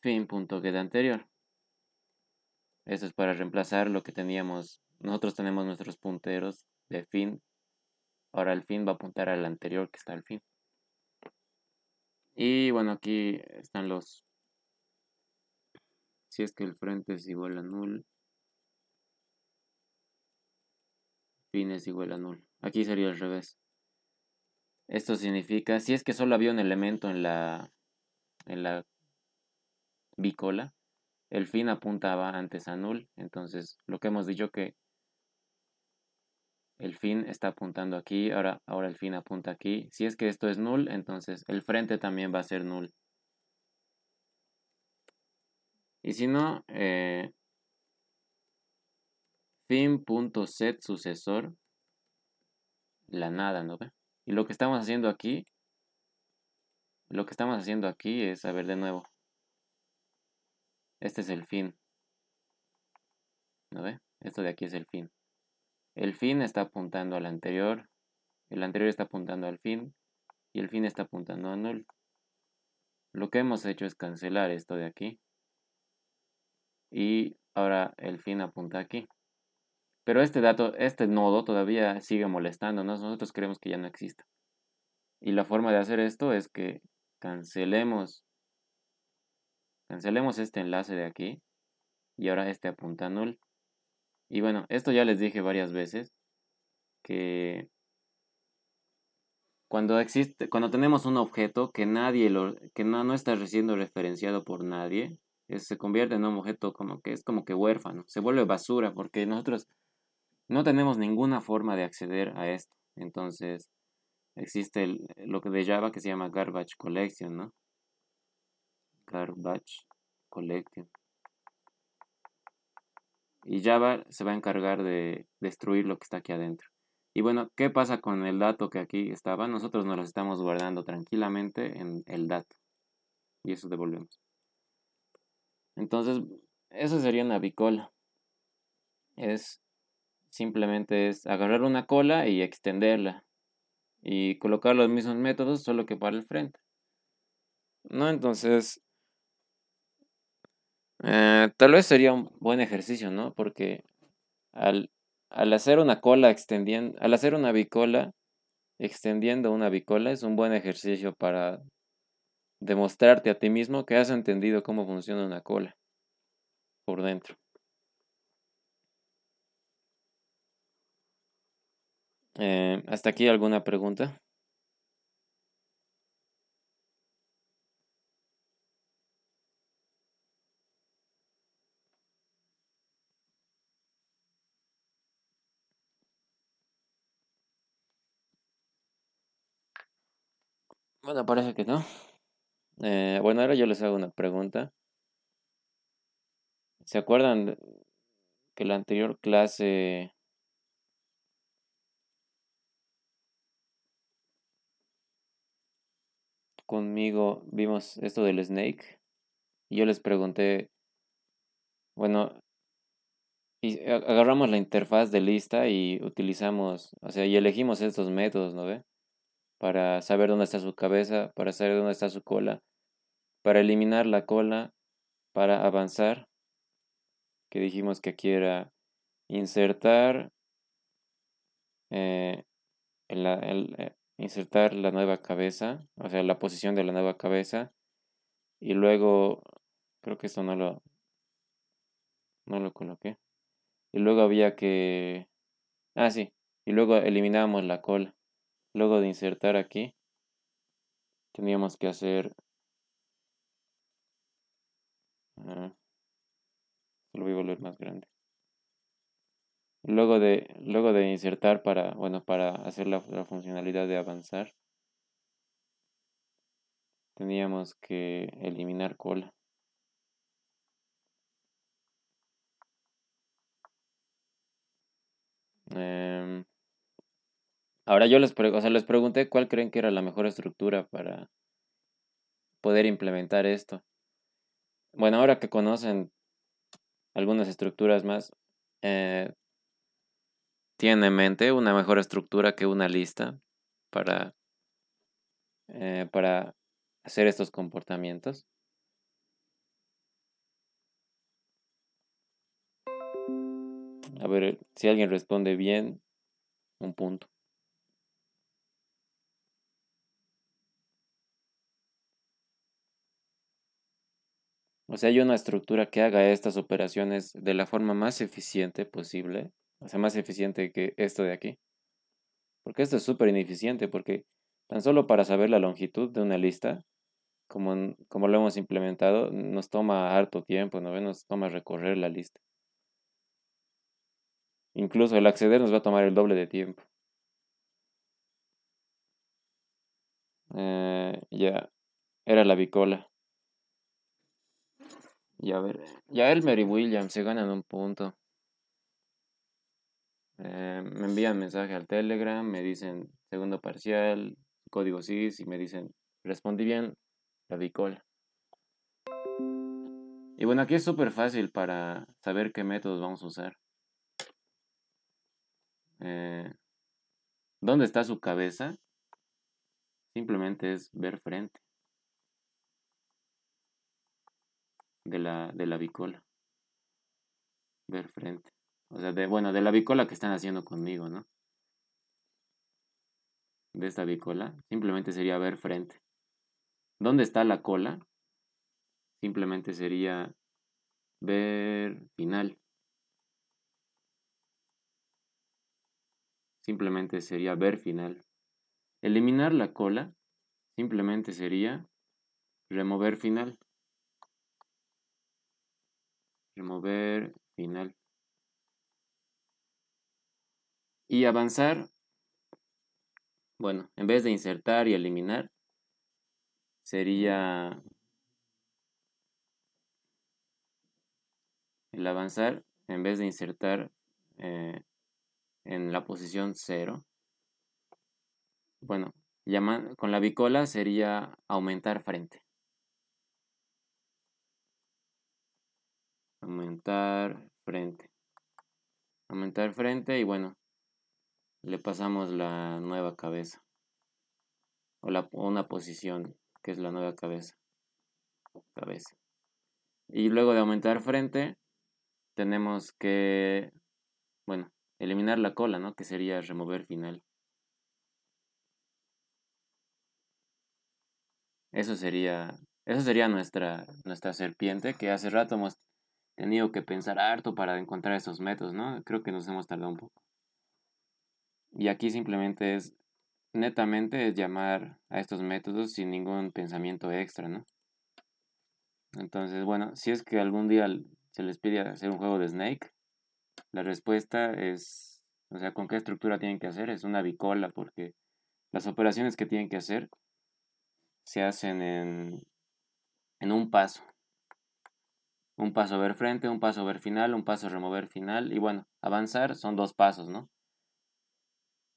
S1: fin.get anterior. Esto es para reemplazar lo que teníamos. Nosotros tenemos nuestros punteros de fin. Ahora el fin va a apuntar al anterior que está al fin. Y bueno, aquí están los... Si es que el frente es igual a null. Fin es igual a null. Aquí sería al revés. Esto significa, si es que solo había un elemento en la, en la bicola, el fin apuntaba antes a null. Entonces, lo que hemos dicho que el fin está apuntando aquí, ahora, ahora el fin apunta aquí. Si es que esto es null, entonces el frente también va a ser null. Y si no, eh, fin.set sucesor, la nada, ¿no? Y lo que estamos haciendo aquí, lo que estamos haciendo aquí es, a ver de nuevo, este es el fin, ¿no ve? Esto de aquí es el fin. El fin está apuntando al anterior, el anterior está apuntando al fin y el fin está apuntando a null. Lo que hemos hecho es cancelar esto de aquí y ahora el fin apunta aquí. Pero este dato, este nodo todavía sigue molestándonos, nosotros creemos que ya no exista. Y la forma de hacer esto es que cancelemos cancelemos este enlace de aquí y ahora este apunta a null. Y bueno, esto ya les dije varias veces que cuando existe cuando tenemos un objeto que nadie lo que no, no está siendo referenciado por nadie, eh, se convierte en un objeto como que es como que huérfano, se vuelve basura porque nosotros no tenemos ninguna forma de acceder a esto. Entonces, existe lo que de Java que se llama garbage collection, ¿no? Garbage collection. Y Java se va a encargar de destruir lo que está aquí adentro. Y bueno, ¿qué pasa con el dato que aquí estaba? Nosotros nos lo estamos guardando tranquilamente en el dato. Y eso devolvemos. Entonces, eso sería una bicola. Es Simplemente es agarrar una cola y extenderla. Y colocar los mismos métodos, solo que para el frente. ¿No? Entonces, eh, tal vez sería un buen ejercicio, ¿no? Porque al, al hacer una cola extendiendo, al hacer una bicola, extendiendo una bicola es un buen ejercicio para demostrarte a ti mismo que has entendido cómo funciona una cola por dentro. Eh, ¿Hasta aquí alguna pregunta? Bueno, parece que no. Eh, bueno, ahora yo les hago una pregunta. ¿Se acuerdan que la anterior clase conmigo vimos esto del Snake y yo les pregunté, bueno, y agarramos la interfaz de lista y utilizamos, o sea, y elegimos estos métodos, ¿no ve? Para saber dónde está su cabeza, para saber dónde está su cola, para eliminar la cola, para avanzar, que dijimos que aquí era insertar el, eh, insertar la nueva cabeza, o sea, la posición de la nueva cabeza. Y luego, creo que esto no lo, no lo coloqué. Y luego había que... Ah, sí. Y luego eliminábamos la cola. Luego de insertar aquí, teníamos que hacer... Ah, lo voy a volver más grande. Luego de, luego de insertar para, bueno, para hacer la, funcionalidad de avanzar, teníamos que eliminar cola. Em, ahora yo les, les pregunté cuál creen que era la mejor estructura para poder implementar esto. Bueno, ahora que conocen algunas estructuras más, eh, ¿Tiene en mente una mejor estructura que una lista para, eh, para hacer estos comportamientos. A ver si alguien responde bien, un punto. O sea, hay una estructura que haga estas operaciones de la forma más eficiente posible o sea, más eficiente que esto de aquí. Porque esto es súper ineficiente, porque tan solo para saber la longitud de una lista, como, como lo hemos implementado, nos toma harto tiempo, ¿no? nos toma recorrer la lista. Incluso el acceder nos va a tomar el doble de tiempo. Eh, ya, era la bicola. Y ver, ya Elmer y Williams se ganan un punto. Eh, me envían mensaje al Telegram, me dicen segundo parcial, código SIS y me dicen respondí bien, la bicola Y bueno, aquí es súper fácil para saber qué métodos vamos a usar. Eh, ¿Dónde está su cabeza? Simplemente es ver frente la, de la bicola. Ver frente. O sea, de, bueno, de la bicola que están haciendo conmigo, ¿no? De esta bicola. Simplemente sería ver frente. ¿Dónde está la cola? Simplemente sería ver final. Simplemente sería ver final. Eliminar la cola simplemente sería remover final. Remover final. Y avanzar, bueno, en vez de insertar y eliminar, sería el avanzar, en vez de insertar eh, en la posición cero, Bueno, con la bicola sería aumentar frente. Aumentar frente. Aumentar frente y bueno, le pasamos la nueva cabeza o la, una posición que es la nueva cabeza. cabeza. Y luego de aumentar frente, tenemos que, bueno, eliminar la cola, ¿no? Que sería remover final. Eso sería, eso sería nuestra, nuestra serpiente que hace rato hemos tenido que pensar harto para encontrar esos métodos, ¿no? Creo que nos hemos tardado un poco. Y aquí simplemente es, netamente es llamar a estos métodos sin ningún pensamiento extra, ¿no? Entonces, bueno, si es que algún día se les pide hacer un juego de Snake, la respuesta es, o sea, ¿con qué estructura tienen que hacer? Es una bicola, porque las operaciones que tienen que hacer se hacen en, en un paso. Un paso ver frente, un paso ver final, un paso remover final, y bueno, avanzar son dos pasos, ¿no?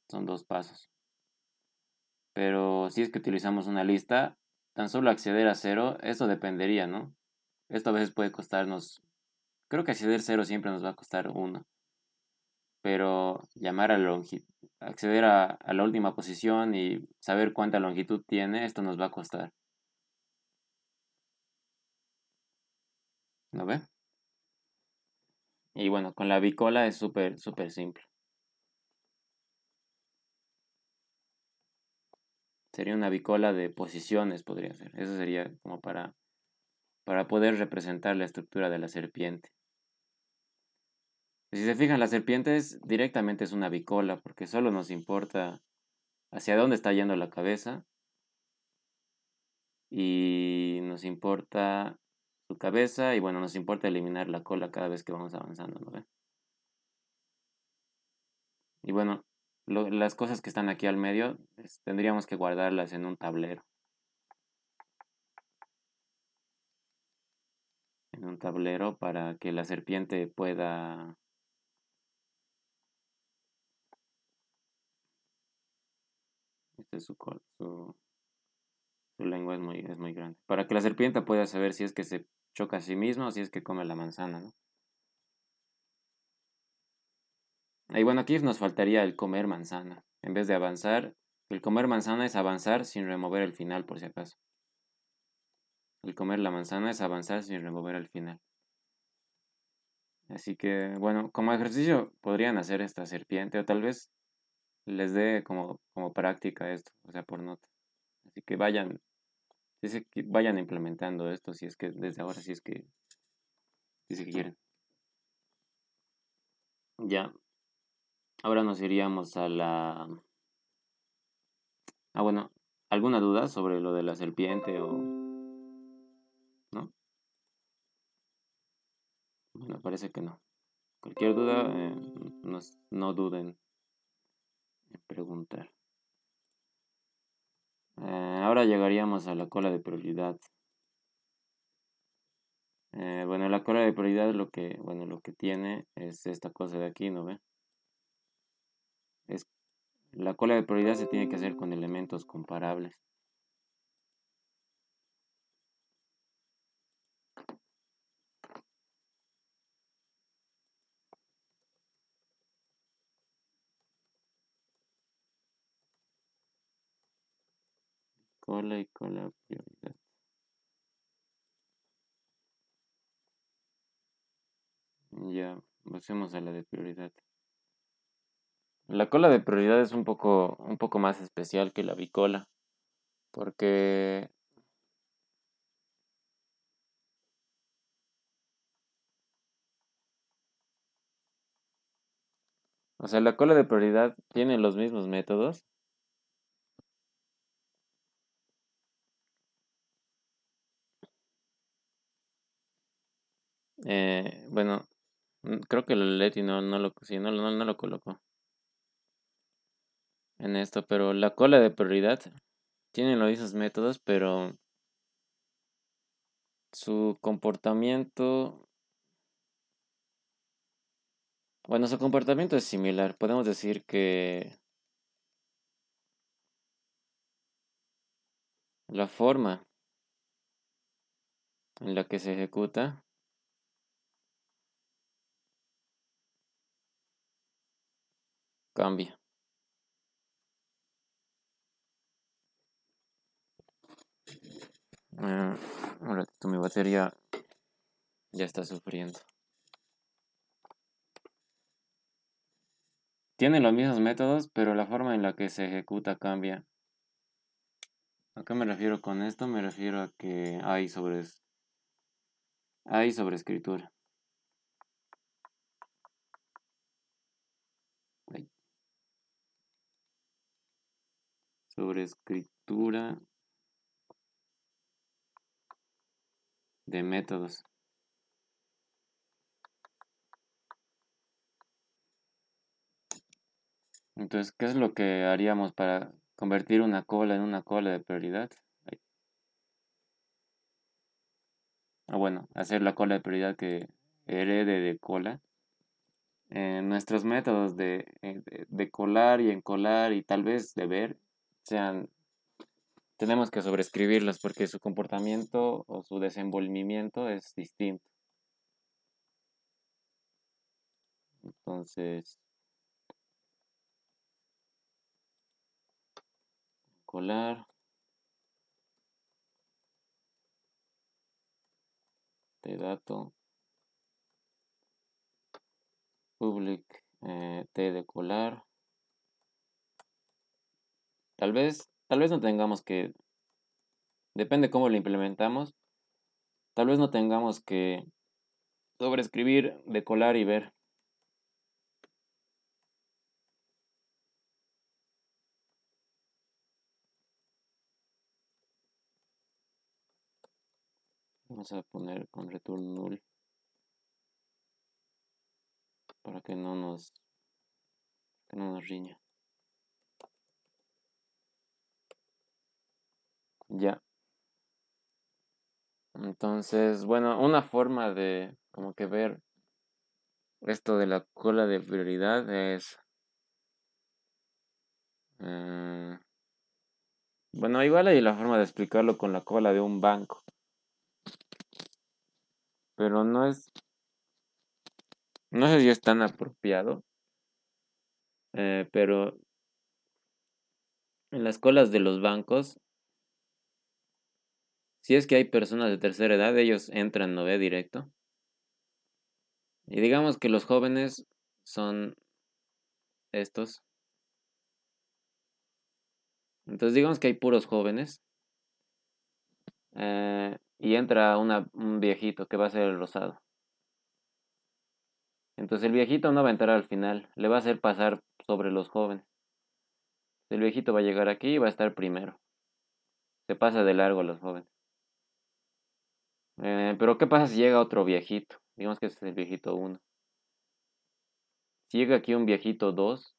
S1: Son dos pasos. Pero si es que utilizamos una lista, tan solo acceder a cero, eso dependería, ¿no? Esto a veces puede costarnos... Creo que acceder a cero siempre nos va a costar uno. Pero llamar a longitud, acceder a, a la última posición y saber cuánta longitud tiene, esto nos va a costar. ¿No ve? Y bueno, con la bicola es súper, súper simple. Sería una bicola de posiciones, podría ser. Eso sería como para, para poder representar la estructura de la serpiente. Si se fijan, la serpiente es, directamente es una bicola, porque solo nos importa hacia dónde está yendo la cabeza y nos importa su cabeza y bueno, nos importa eliminar la cola cada vez que vamos avanzando, Y bueno, las cosas que están aquí al medio tendríamos que guardarlas en un tablero. En un tablero para que la serpiente pueda... Este, su, su, su lengua es muy, es muy grande. Para que la serpiente pueda saber si es que se choca a sí misma o si es que come la manzana, ¿no? Y bueno, aquí nos faltaría el comer manzana. En vez de avanzar, el comer manzana es avanzar sin remover el final, por si acaso. El comer la manzana es avanzar sin remover el final. Así que, bueno, como ejercicio podrían hacer esta serpiente o tal vez les dé como, práctica esto, o sea, por nota. Así que vayan, que vayan implementando esto si es que desde ahora, si es que, si es que quieren. Ya, Ahora nos iríamos a la... Ah, bueno, ¿alguna duda sobre lo de la serpiente o... ¿No? Bueno, parece que no. Cualquier duda, eh, no, duden en preguntar. Eh, ahora llegaríamos a la cola de prioridad. Eh, bueno, la cola de prioridad lo que, bueno, lo que tiene es esta cosa de aquí, ¿no ve? Es, la cola de prioridad se tiene que hacer con elementos comparables. cola y cola prioridad. Ya, pasemos a la de prioridad. La cola de prioridad es un poco, un poco más especial que la bicola, porque O sea, la cola de prioridad tiene los mismos métodos. Eh, bueno, mm, creo que el Leti no, no, lo, no lo colocó en esto, pero la cola de prioridad tiene los mismos métodos, pero su comportamiento bueno, su comportamiento es similar. Podemos decir que la forma en la que se ejecuta cambia. Eh, ahora mi batería ya está sufriendo. tiene los mismos métodos, pero la forma en la que se ejecuta cambia. ¿A qué me refiero con esto? Me refiero a que hay sobre hay sobre escritura de métodos. Entonces, ¿qué es lo que haríamos para convertir una cola en una cola de prioridad? Ah, bueno, hacer la cola de prioridad que herede de cola. Eh, nuestros métodos de, eh, de colar y encolar y tal vez de ver sean tenemos que sobreescribirlas porque su comportamiento o su desenvolvimiento es distinto. Entonces, colar. de dato public eh, t de colar tal vez Tal vez no tengamos que, depende cómo lo implementamos, tal vez no tengamos que sobreescribir, decolar y ver. Vamos a poner con return null para que no nos que no nos riña. Ya. Entonces, bueno, una forma de como que ver esto de la cola de prioridad es... Eh, bueno, igual hay la forma de explicarlo con la cola de un banco. Pero no es... No sé si es tan apropiado. Eh, pero en las colas de los bancos si es que hay personas de tercera edad, ellos entran, ¿no ve? Directo. Y digamos que los jóvenes son estos. Entonces digamos que hay puros jóvenes. Eh, y entra un viejito que va a ser el rosado. Entonces el viejito no va a entrar al final, le va a hacer pasar sobre los jóvenes. El viejito va a llegar aquí y va a estar primero. Se pasa de largo a los jóvenes. Eh, pero ¿qué pasa si llega otro viejito? Digamos que este es el viejito 1. Si llega aquí un viejito 2,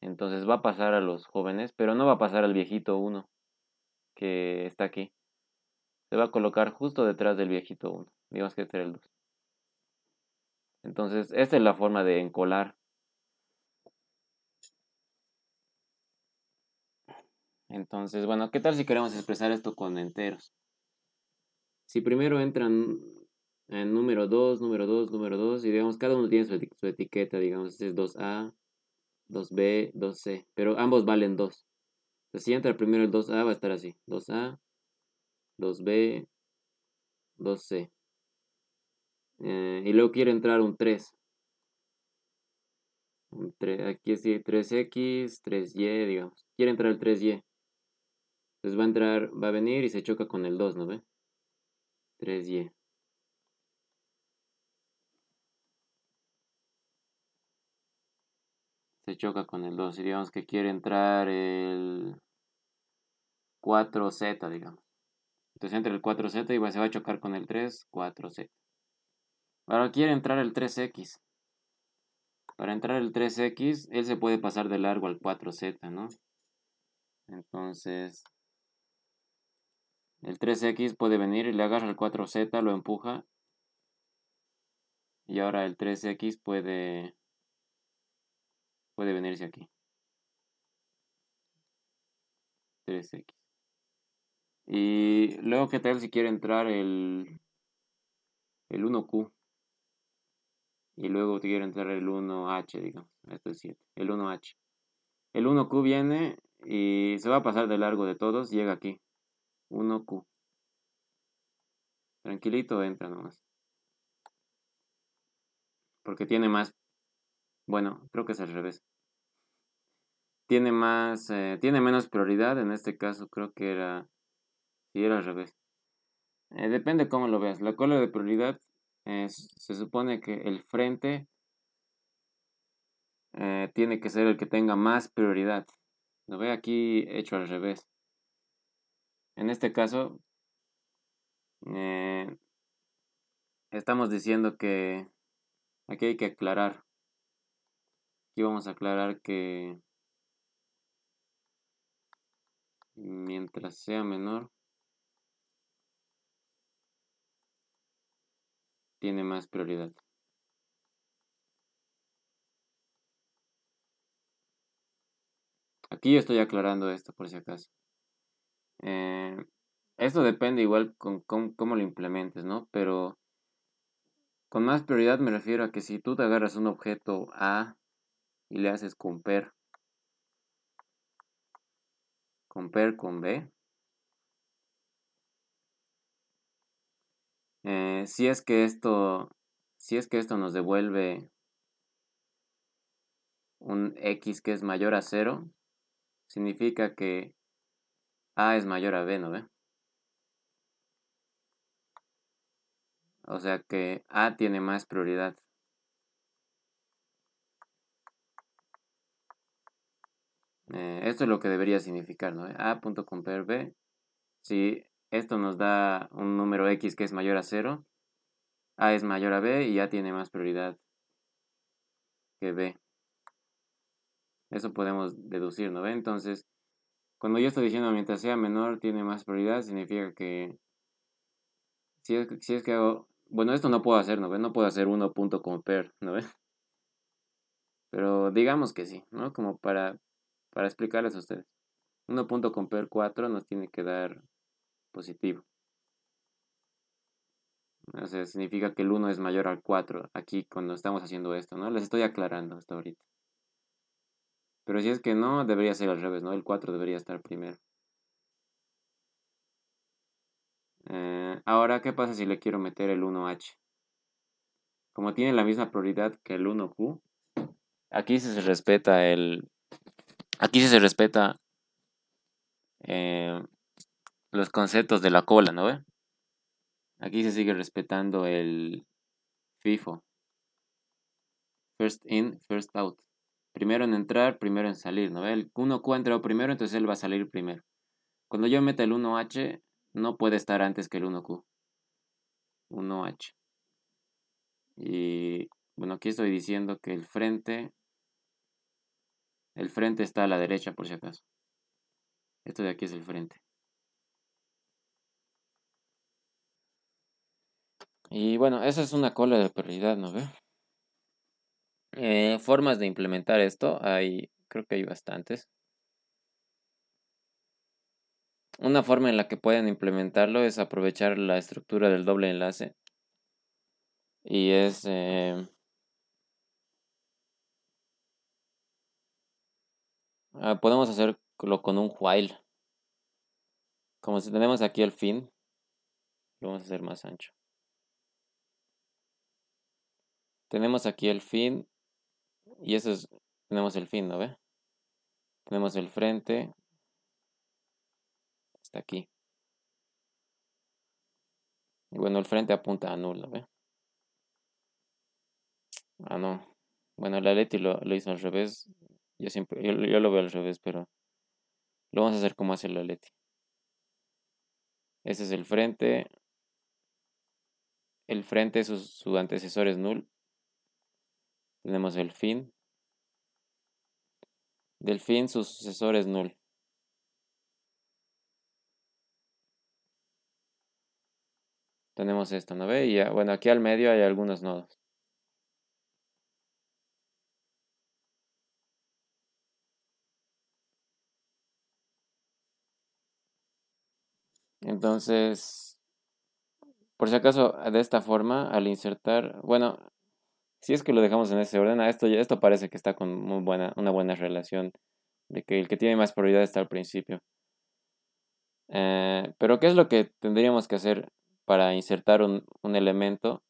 S1: entonces va a pasar a los jóvenes, pero no va a pasar al viejito 1 que está aquí. Se va a colocar justo detrás del viejito 1. Digamos que este era el 2. Entonces, esta es la forma de encolar. Entonces, bueno, ¿qué tal si queremos expresar esto con enteros? si primero entran en número 2, número 2, número 2, y digamos, cada uno tiene su, etiqueta, digamos, es 2A, 2B, 2C, pero ambos valen 2. Entonces, si entra primero el 2A, va a estar así, 2A, 2B, 2C. y luego quiere entrar un 3. Un 3 aquí es 3X, 3Y, digamos. Quiere entrar el 3Y. Entonces va a entrar, va a venir y se choca con el 2, ¿no ve? 3y. Se choca con el 2 y digamos que quiere entrar el 4z, digamos. Entonces entra el 4z y se va a chocar con el 3, 4z. Ahora quiere entrar el 3x. Para entrar el 3x, él se puede pasar de largo al 4z, ¿no? Entonces, el 3x puede venir y le agarra el 4z, lo empuja. Y ahora el 3x puede, puede venirse aquí. 3x. Y luego, ¿qué tal si quiere entrar el, el 1q? Y luego quiere entrar el 1h, digamos. Este es 7. El 1h. El 1q viene y se va a pasar de largo de todos, llega aquí. 1Q. Tranquilito entra nomás. Porque tiene más... Bueno, creo que es al revés. Tiene más... Eh, tiene menos prioridad. En este caso creo que era... si era al revés. Eh, depende cómo lo veas. La cola de prioridad es, se supone que el frente eh, tiene que ser el que tenga más prioridad. Lo ve aquí hecho al revés. En este caso, eh, estamos diciendo que aquí hay que aclarar. Aquí vamos a aclarar que mientras sea menor, tiene más prioridad. Aquí yo estoy aclarando esto por si acaso. Eh, esto depende igual con, cómo lo implementes, ¿no? Pero con más prioridad me refiero a que si tú te agarras un objeto A y le haces compare, compare con B, eh, si es que esto, si es que esto nos devuelve un x que es mayor a 0, significa que a ah, es mayor a B, ¿no ve? O sea que A tiene más prioridad. Eh, esto es lo que debería significar, ¿no? A punto B. Si esto nos da un número X que es mayor a 0, A es mayor a B y A tiene más prioridad que B. Eso podemos deducir, ¿no? Entonces, cuando yo estoy diciendo mientras sea menor tiene más prioridad, significa que si es, que hago... Bueno, esto no puedo hacer, ¿no No puedo hacer uno ¿no ves? Pero digamos que sí, ¿no? Como para, para explicarles a ustedes. 1comper 4 nos tiene que dar positivo. O sea, significa que el 1 es mayor al 4 aquí cuando estamos haciendo esto, ¿no? Les estoy aclarando hasta ahorita. Pero si es que no, debería ser al revés, ¿no? El 4 debería estar primero. Eh, ahora, ¿qué pasa si le quiero meter el 1H? Como tiene la misma prioridad que el 1Q, aquí se respeta el... Aquí se respeta eh, los conceptos de la cola, ¿no? Aquí se sigue respetando el FIFO. First in, first out. Primero en entrar, primero en salir, ¿no? El 1Q ha entrado primero, entonces él va a salir primero. Cuando yo meta el 1H, no puede estar antes que el 1Q. 1H. Y bueno, aquí estoy diciendo que el frente, el frente está a la derecha por si acaso. Esto de aquí es el frente. Y bueno, esa es una cola de prioridad, ¿no ve? Eh, formas de implementar esto. Hay, creo que hay bastantes. Una forma en la que pueden implementarlo es aprovechar la estructura del doble enlace. Y es... Em, ah, podemos hacerlo con un while. Como si tenemos aquí el fin, lo vamos a hacer más ancho. Tenemos aquí el fin y eso es, tenemos el fin, ¿no ve? Tenemos el frente hasta aquí. Y bueno, el frente apunta a nulo, ¿ve? Ah, no. Bueno, la Leti lo, hizo al revés. Yo siempre, yo, lo veo al revés, pero lo vamos a hacer como hace la Leti. Ese es el frente. El frente, su, su antecesor es null. Tenemos el fin. Del fin su sucesor es null. Tenemos esto, ¿no ve? Y bueno, aquí al medio hay algunos nodos. Entonces, por si acaso, de esta forma, al insertar, bueno, si es que lo dejamos en ese orden, ah, esto, esto parece que está con buena, una buena relación de que el que tiene más prioridad está al principio. Eh, pero ¿qué es lo que tendríamos que hacer para insertar un, elemento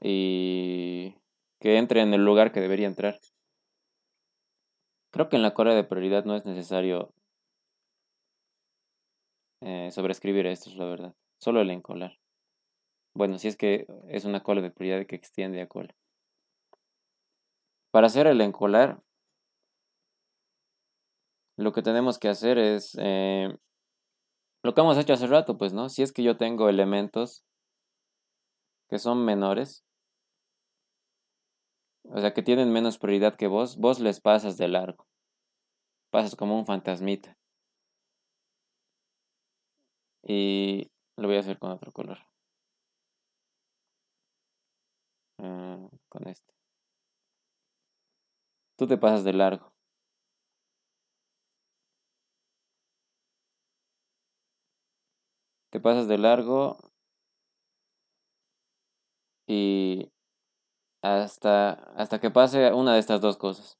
S1: y que entre en el lugar que debería entrar? Creo que en la cola de prioridad no es necesario eh, sobreescribir esto, es la verdad. Solo el encolar. Bueno, si es que es una cola de prioridad que extiende a cola. Para hacer el encolar, lo que tenemos que hacer es eh, lo que hemos hecho hace rato, pues, ¿no? Si es que yo tengo elementos que son menores, o sea, que tienen menos prioridad que vos, vos les pasas de largo. Pasas como un fantasmita. Y lo voy a hacer con otro color. con este. Tú te pasas de largo. Te pasas de largo y hasta, hasta que pase una de estas dos cosas.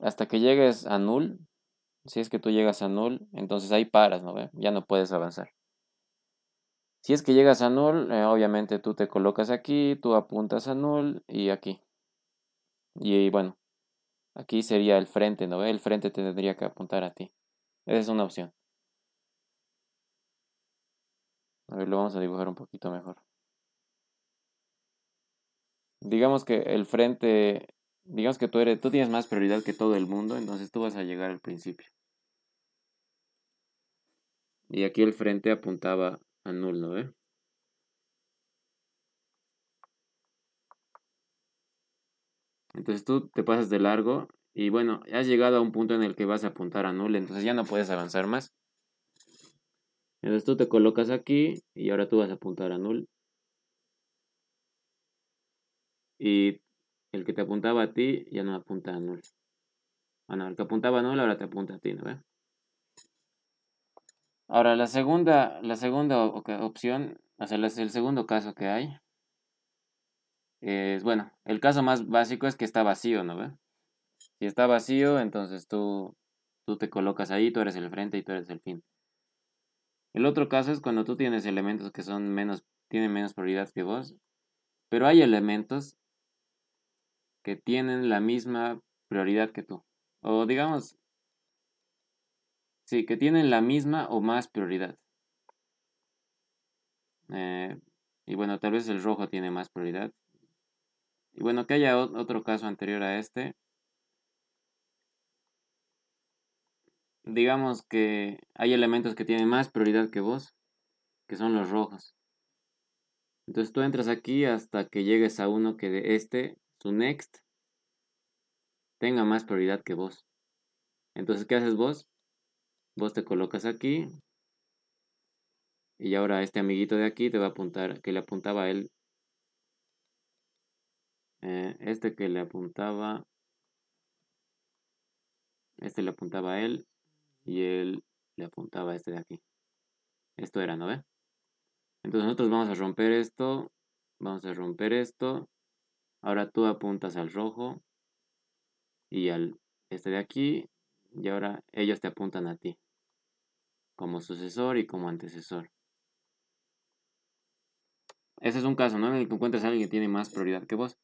S1: Hasta que llegues a null, si es que tú llegas a null, entonces ahí paras, ¿no? Ya no puedes avanzar. Si es que llegas a null, eh, obviamente tú te colocas aquí, tú apuntas a null y aquí. Y, bueno, aquí sería el frente, ¿no? El frente te tendría que apuntar a ti. Esa es una opción. A ver, lo vamos a dibujar un poquito mejor. Digamos que el frente, digamos que tú, eres, tú tienes más prioridad que todo el mundo, entonces tú vas a llegar al principio. Y aquí el frente apuntaba ¿no ¿eh? Entonces tú te pasas de largo y bueno, has llegado a un punto en el que vas a apuntar a null, entonces ya no puedes avanzar más. Entonces tú te colocas aquí y ahora tú vas a apuntar a null. Y el que te apuntaba a ti ya no apunta a null. Bueno, el que apuntaba a null ahora te apunta a ti, ¿no? Ahora, la segunda, la segunda opción, o sea, el segundo caso que hay, es, bueno, el caso más básico es que está vacío, ¿no? ¿Ve? Si está vacío, entonces tú, tú te colocas ahí, tú eres el frente y tú eres el fin. El otro caso es cuando tú tienes elementos que son menos, tienen menos prioridad que vos, pero hay elementos que tienen la misma prioridad que tú. O digamos, Sí, que tienen la misma o más prioridad. Eh, y bueno, tal vez el rojo tiene más prioridad. Y bueno, que haya otro caso anterior a este. Digamos que hay elementos que tienen más prioridad que vos, que son los rojos. Entonces tú entras aquí hasta que llegues a uno que de este, su next, tenga más prioridad que vos. Entonces, ¿qué haces vos? Vos te colocas aquí. Y ahora este amiguito de aquí te va a apuntar, que le apuntaba a él. Eh, este que le apuntaba. Este le apuntaba a él. Y él le apuntaba a este de aquí. Esto era, ¿no ve? Entonces nosotros vamos a romper esto. Vamos a romper esto. Ahora tú apuntas al rojo. Y al este de aquí. Y ahora ellos te apuntan a ti como sucesor y como antecesor. Ese es un caso, ¿no? En el que encuentras a alguien que tiene más prioridad que vos.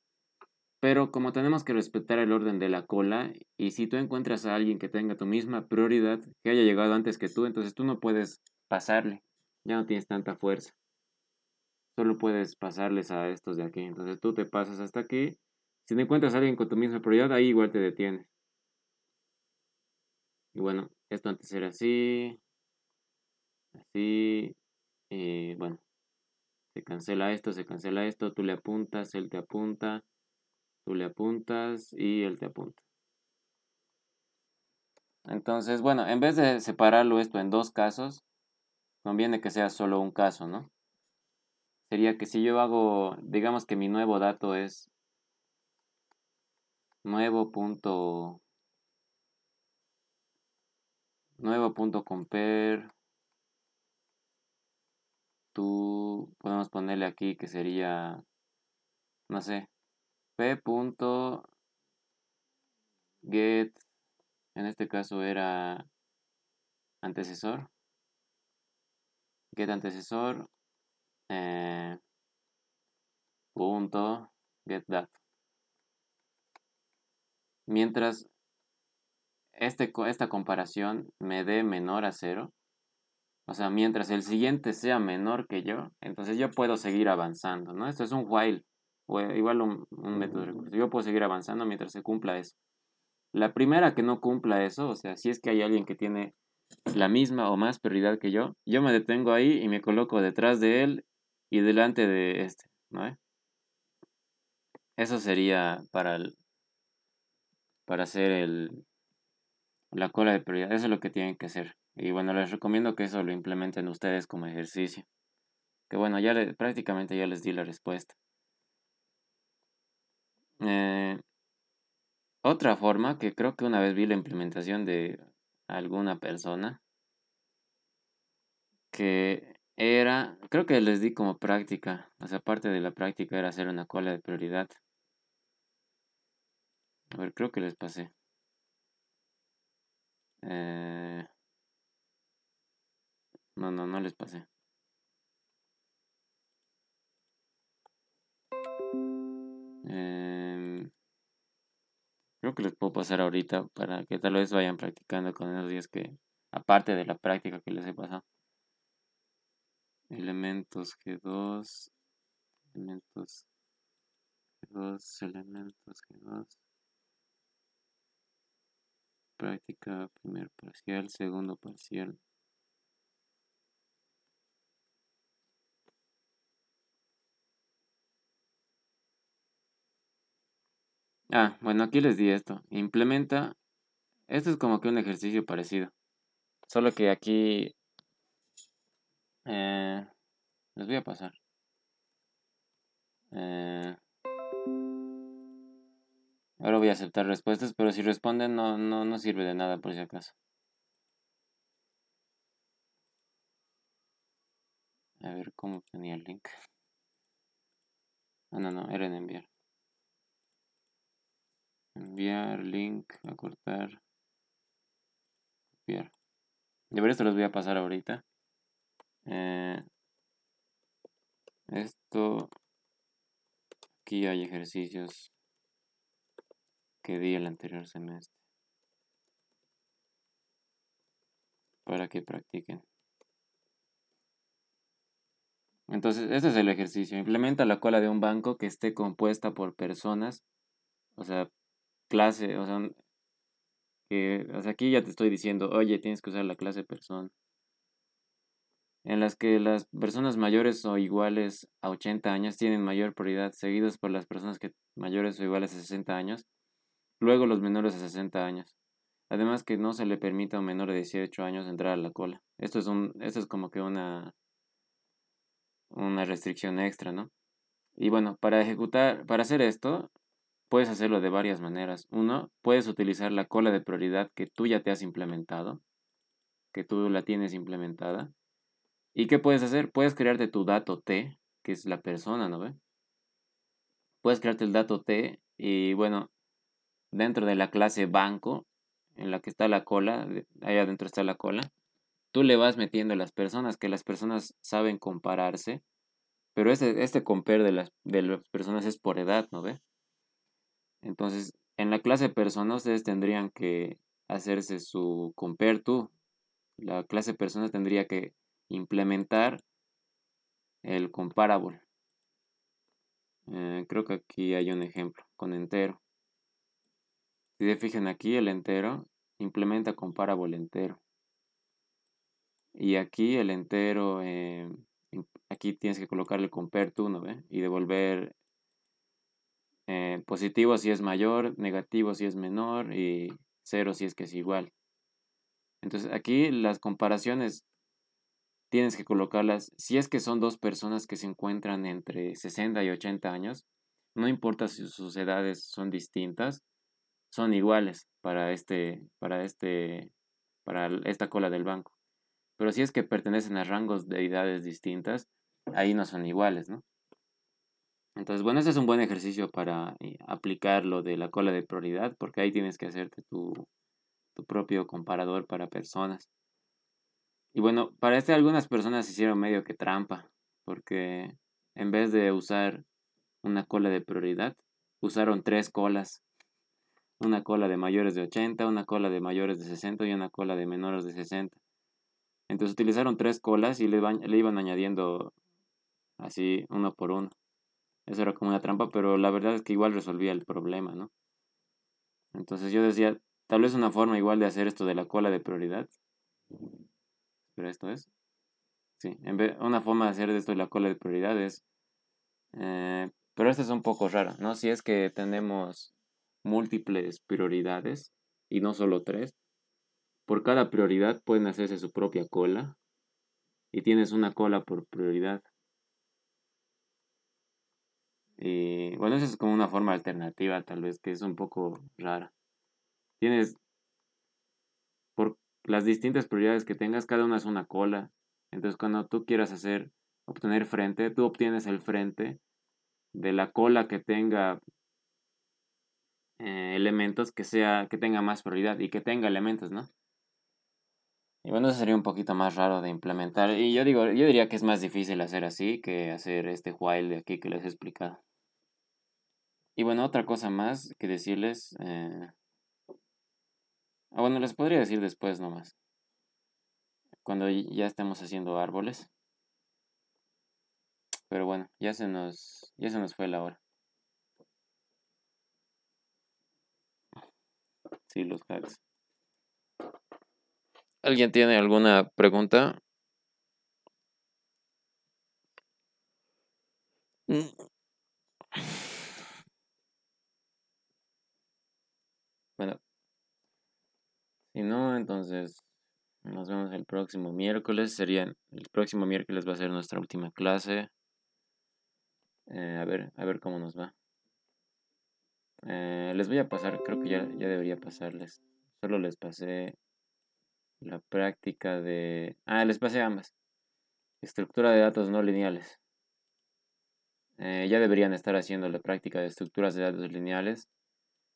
S1: Pero como tenemos que respetar el orden de la cola, y si tú encuentras a alguien que tenga tu misma prioridad, que haya llegado antes que tú, entonces tú no puedes pasarle, ya no tienes tanta fuerza. Solo puedes pasarles a estos de aquí. Entonces tú te pasas hasta aquí. Si no encuentras a alguien con tu misma prioridad, ahí igual te detienes. Y bueno, esto antes era así, Así, y eh, bueno, se cancela esto, se cancela esto, tú le apuntas, él te apunta, tú le apuntas y él te apunta. Entonces, bueno, en vez de separarlo esto en dos casos, conviene que sea solo un caso, ¿no? Sería que si yo hago, digamos que mi nuevo dato es nuevo punto nuevo punto tú podemos ponerle aquí que sería, no sé, p. get en este caso era antecesor, get antecesor, eh, punto, get that. Mientras este, esta comparación me dé menor a cero, o sea, mientras el siguiente sea menor que yo, entonces yo puedo seguir avanzando, ¿no? Esto es un while, o eh, igual un, método de Yo puedo seguir avanzando mientras se cumpla eso. La primera que no cumpla eso, o sea, si es que hay alguien que tiene la misma o más prioridad que yo, yo me detengo ahí y me coloco detrás de él y delante de este, Eso sería para, para hacer el, la cola de prioridad. Eso es lo que tienen que hacer. Y bueno, les recomiendo que eso lo implementen ustedes como ejercicio. Que bueno, ya prácticamente ya les di la respuesta. Eh, otra forma que creo que una vez vi la implementación de alguna persona que era, creo que les di como práctica, o sea, parte de la práctica era hacer una cola de prioridad. A ver, creo que les pasé. Eh, no, no, no les pasé. Em, creo que les puedo pasar ahorita para que tal vez vayan practicando con esos días que, aparte de la práctica que les he pasado. Elementos G2, elementos G2, elementos G2. Práctica, primer parcial, segundo parcial. Ah, bueno, aquí les di esto. Implementa. Esto es como que un ejercicio parecido. Solo que aquí... Eh, les voy a pasar. Eh, ahora voy a aceptar respuestas, pero si responden no, no, no sirve de nada por si acaso. A ver cómo tenía el link. Ah, no, no, era en enviar. Enviar link, acortar. Copiar. De ver esto los voy a pasar ahorita. Eh, esto. Aquí hay ejercicios que di el anterior semestre. Para que practiquen. Entonces, este es el ejercicio. Implementa la cola de un banco que esté compuesta por personas, o sea, clase, o sea, aquí ya te estoy diciendo, oye, tienes que usar la clase persona, en las que las personas mayores o iguales a 80 años tienen mayor prioridad, seguidos por las personas que mayores o iguales a 60 años, luego los menores a 60 años. Además que no se le permita a un menor de 18 años entrar a la cola. Esto es un esto es como que una una restricción extra, ¿no? Y bueno, para ejecutar para hacer esto, puedes hacerlo de varias maneras. Uno, puedes utilizar la cola de prioridad que tú ya te has implementado, que tú la tienes implementada. ¿Y qué puedes hacer? Puedes crearte tu dato T, que es la persona, ¿no ve? Puedes crearte el dato T y bueno, dentro de la clase banco, en la que está la cola, allá adentro está la cola, tú le vas metiendo a las personas, que las personas saben compararse, pero este, este compare de las, de las personas es por edad, ¿no ve? Entonces, en la clase persona ustedes tendrían que hacerse su compareTo. La clase persona tendría que implementar el comparable. Eh, creo que aquí hay un ejemplo con entero. Si se fijan aquí, el entero implementa comparable entero. Y aquí el entero, eh, aquí tienes que colocarle compare to, ¿no Y devolver eh, positivo si es mayor, negativo si es menor y cero si es que es igual. Entonces aquí las comparaciones tienes que colocarlas, si es que son dos personas que se encuentran entre 60 y 80 años, no importa si sus edades son distintas, son iguales para este, para este, para esta cola del banco. Pero si es que pertenecen a rangos de edades distintas, ahí no son iguales, ¿no? Entonces, bueno, ese es un buen ejercicio para eh, aplicar lo de la cola de prioridad, porque ahí tienes que hacerte tu, tu propio comparador para personas. Y bueno, para este algunas personas hicieron medio que trampa, porque en vez de usar una cola de prioridad, usaron tres colas. Una cola de mayores de 80, una cola de mayores de 60 y una cola de menores de 60. Entonces utilizaron tres colas y le iban añadiendo así uno por uno. Eso era como una trampa, pero la verdad es que igual resolvía el problema, ¿no? Entonces yo decía, tal vez una forma igual de hacer esto de la cola de prioridad. Pero esto es. Sí, en una forma de hacer esto de la cola de prioridad es... Eh, pero esta es un poco rara, ¿no? Si es que tenemos múltiples prioridades y no solo tres, por cada prioridad pueden hacerse su propia cola y tienes una cola por prioridad. Y bueno, eso es como una forma alternativa, tal vez, que es un poco rara. Tienes, por las distintas prioridades que tengas, cada una es una cola. Entonces, cuando tú quieras hacer, obtener frente, tú obtienes el frente de la cola que tenga eh, elementos que sea, que tenga más prioridad y que tenga elementos, ¿no? Y bueno, eso sería un poquito más raro de implementar. Y yo digo, yo diría que es más difícil hacer así que hacer este while de aquí que les he explicado. Y bueno, otra cosa más que decirles. Eh, ah, bueno, les podría decir después nomás. Cuando ya estemos haciendo árboles. Pero bueno, ya se nos, ya se nos fue la hora. Sí, los hacks. ¿Alguien tiene alguna pregunta? Mm. Bueno, si no, entonces nos vemos el próximo miércoles. Sería el próximo miércoles va a ser nuestra última clase. Eh, a ver, a ver cómo nos va. Eh, les voy a pasar, creo que ya, ya debería pasarles. Solo les pasé la práctica de... Ah, les pasé ambas. Estructura de datos no lineales. Eh, ya deberían estar haciendo la práctica de estructuras de datos lineales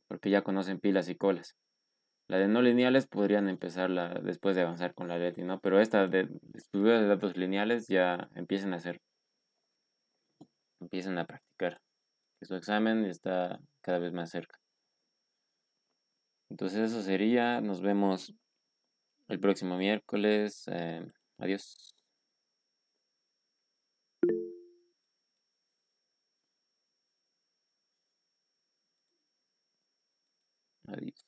S1: porque ya conocen pilas y colas. La de no lineales podrían empezarla después de avanzar con la Leti, ¿no? Pero esta de estructuras de datos lineales ya empiecen a hacer. Empiecen a practicar. su examen está cada vez más cerca. Entonces eso sería. Nos vemos el próximo miércoles. Eh, adiós. Adiós.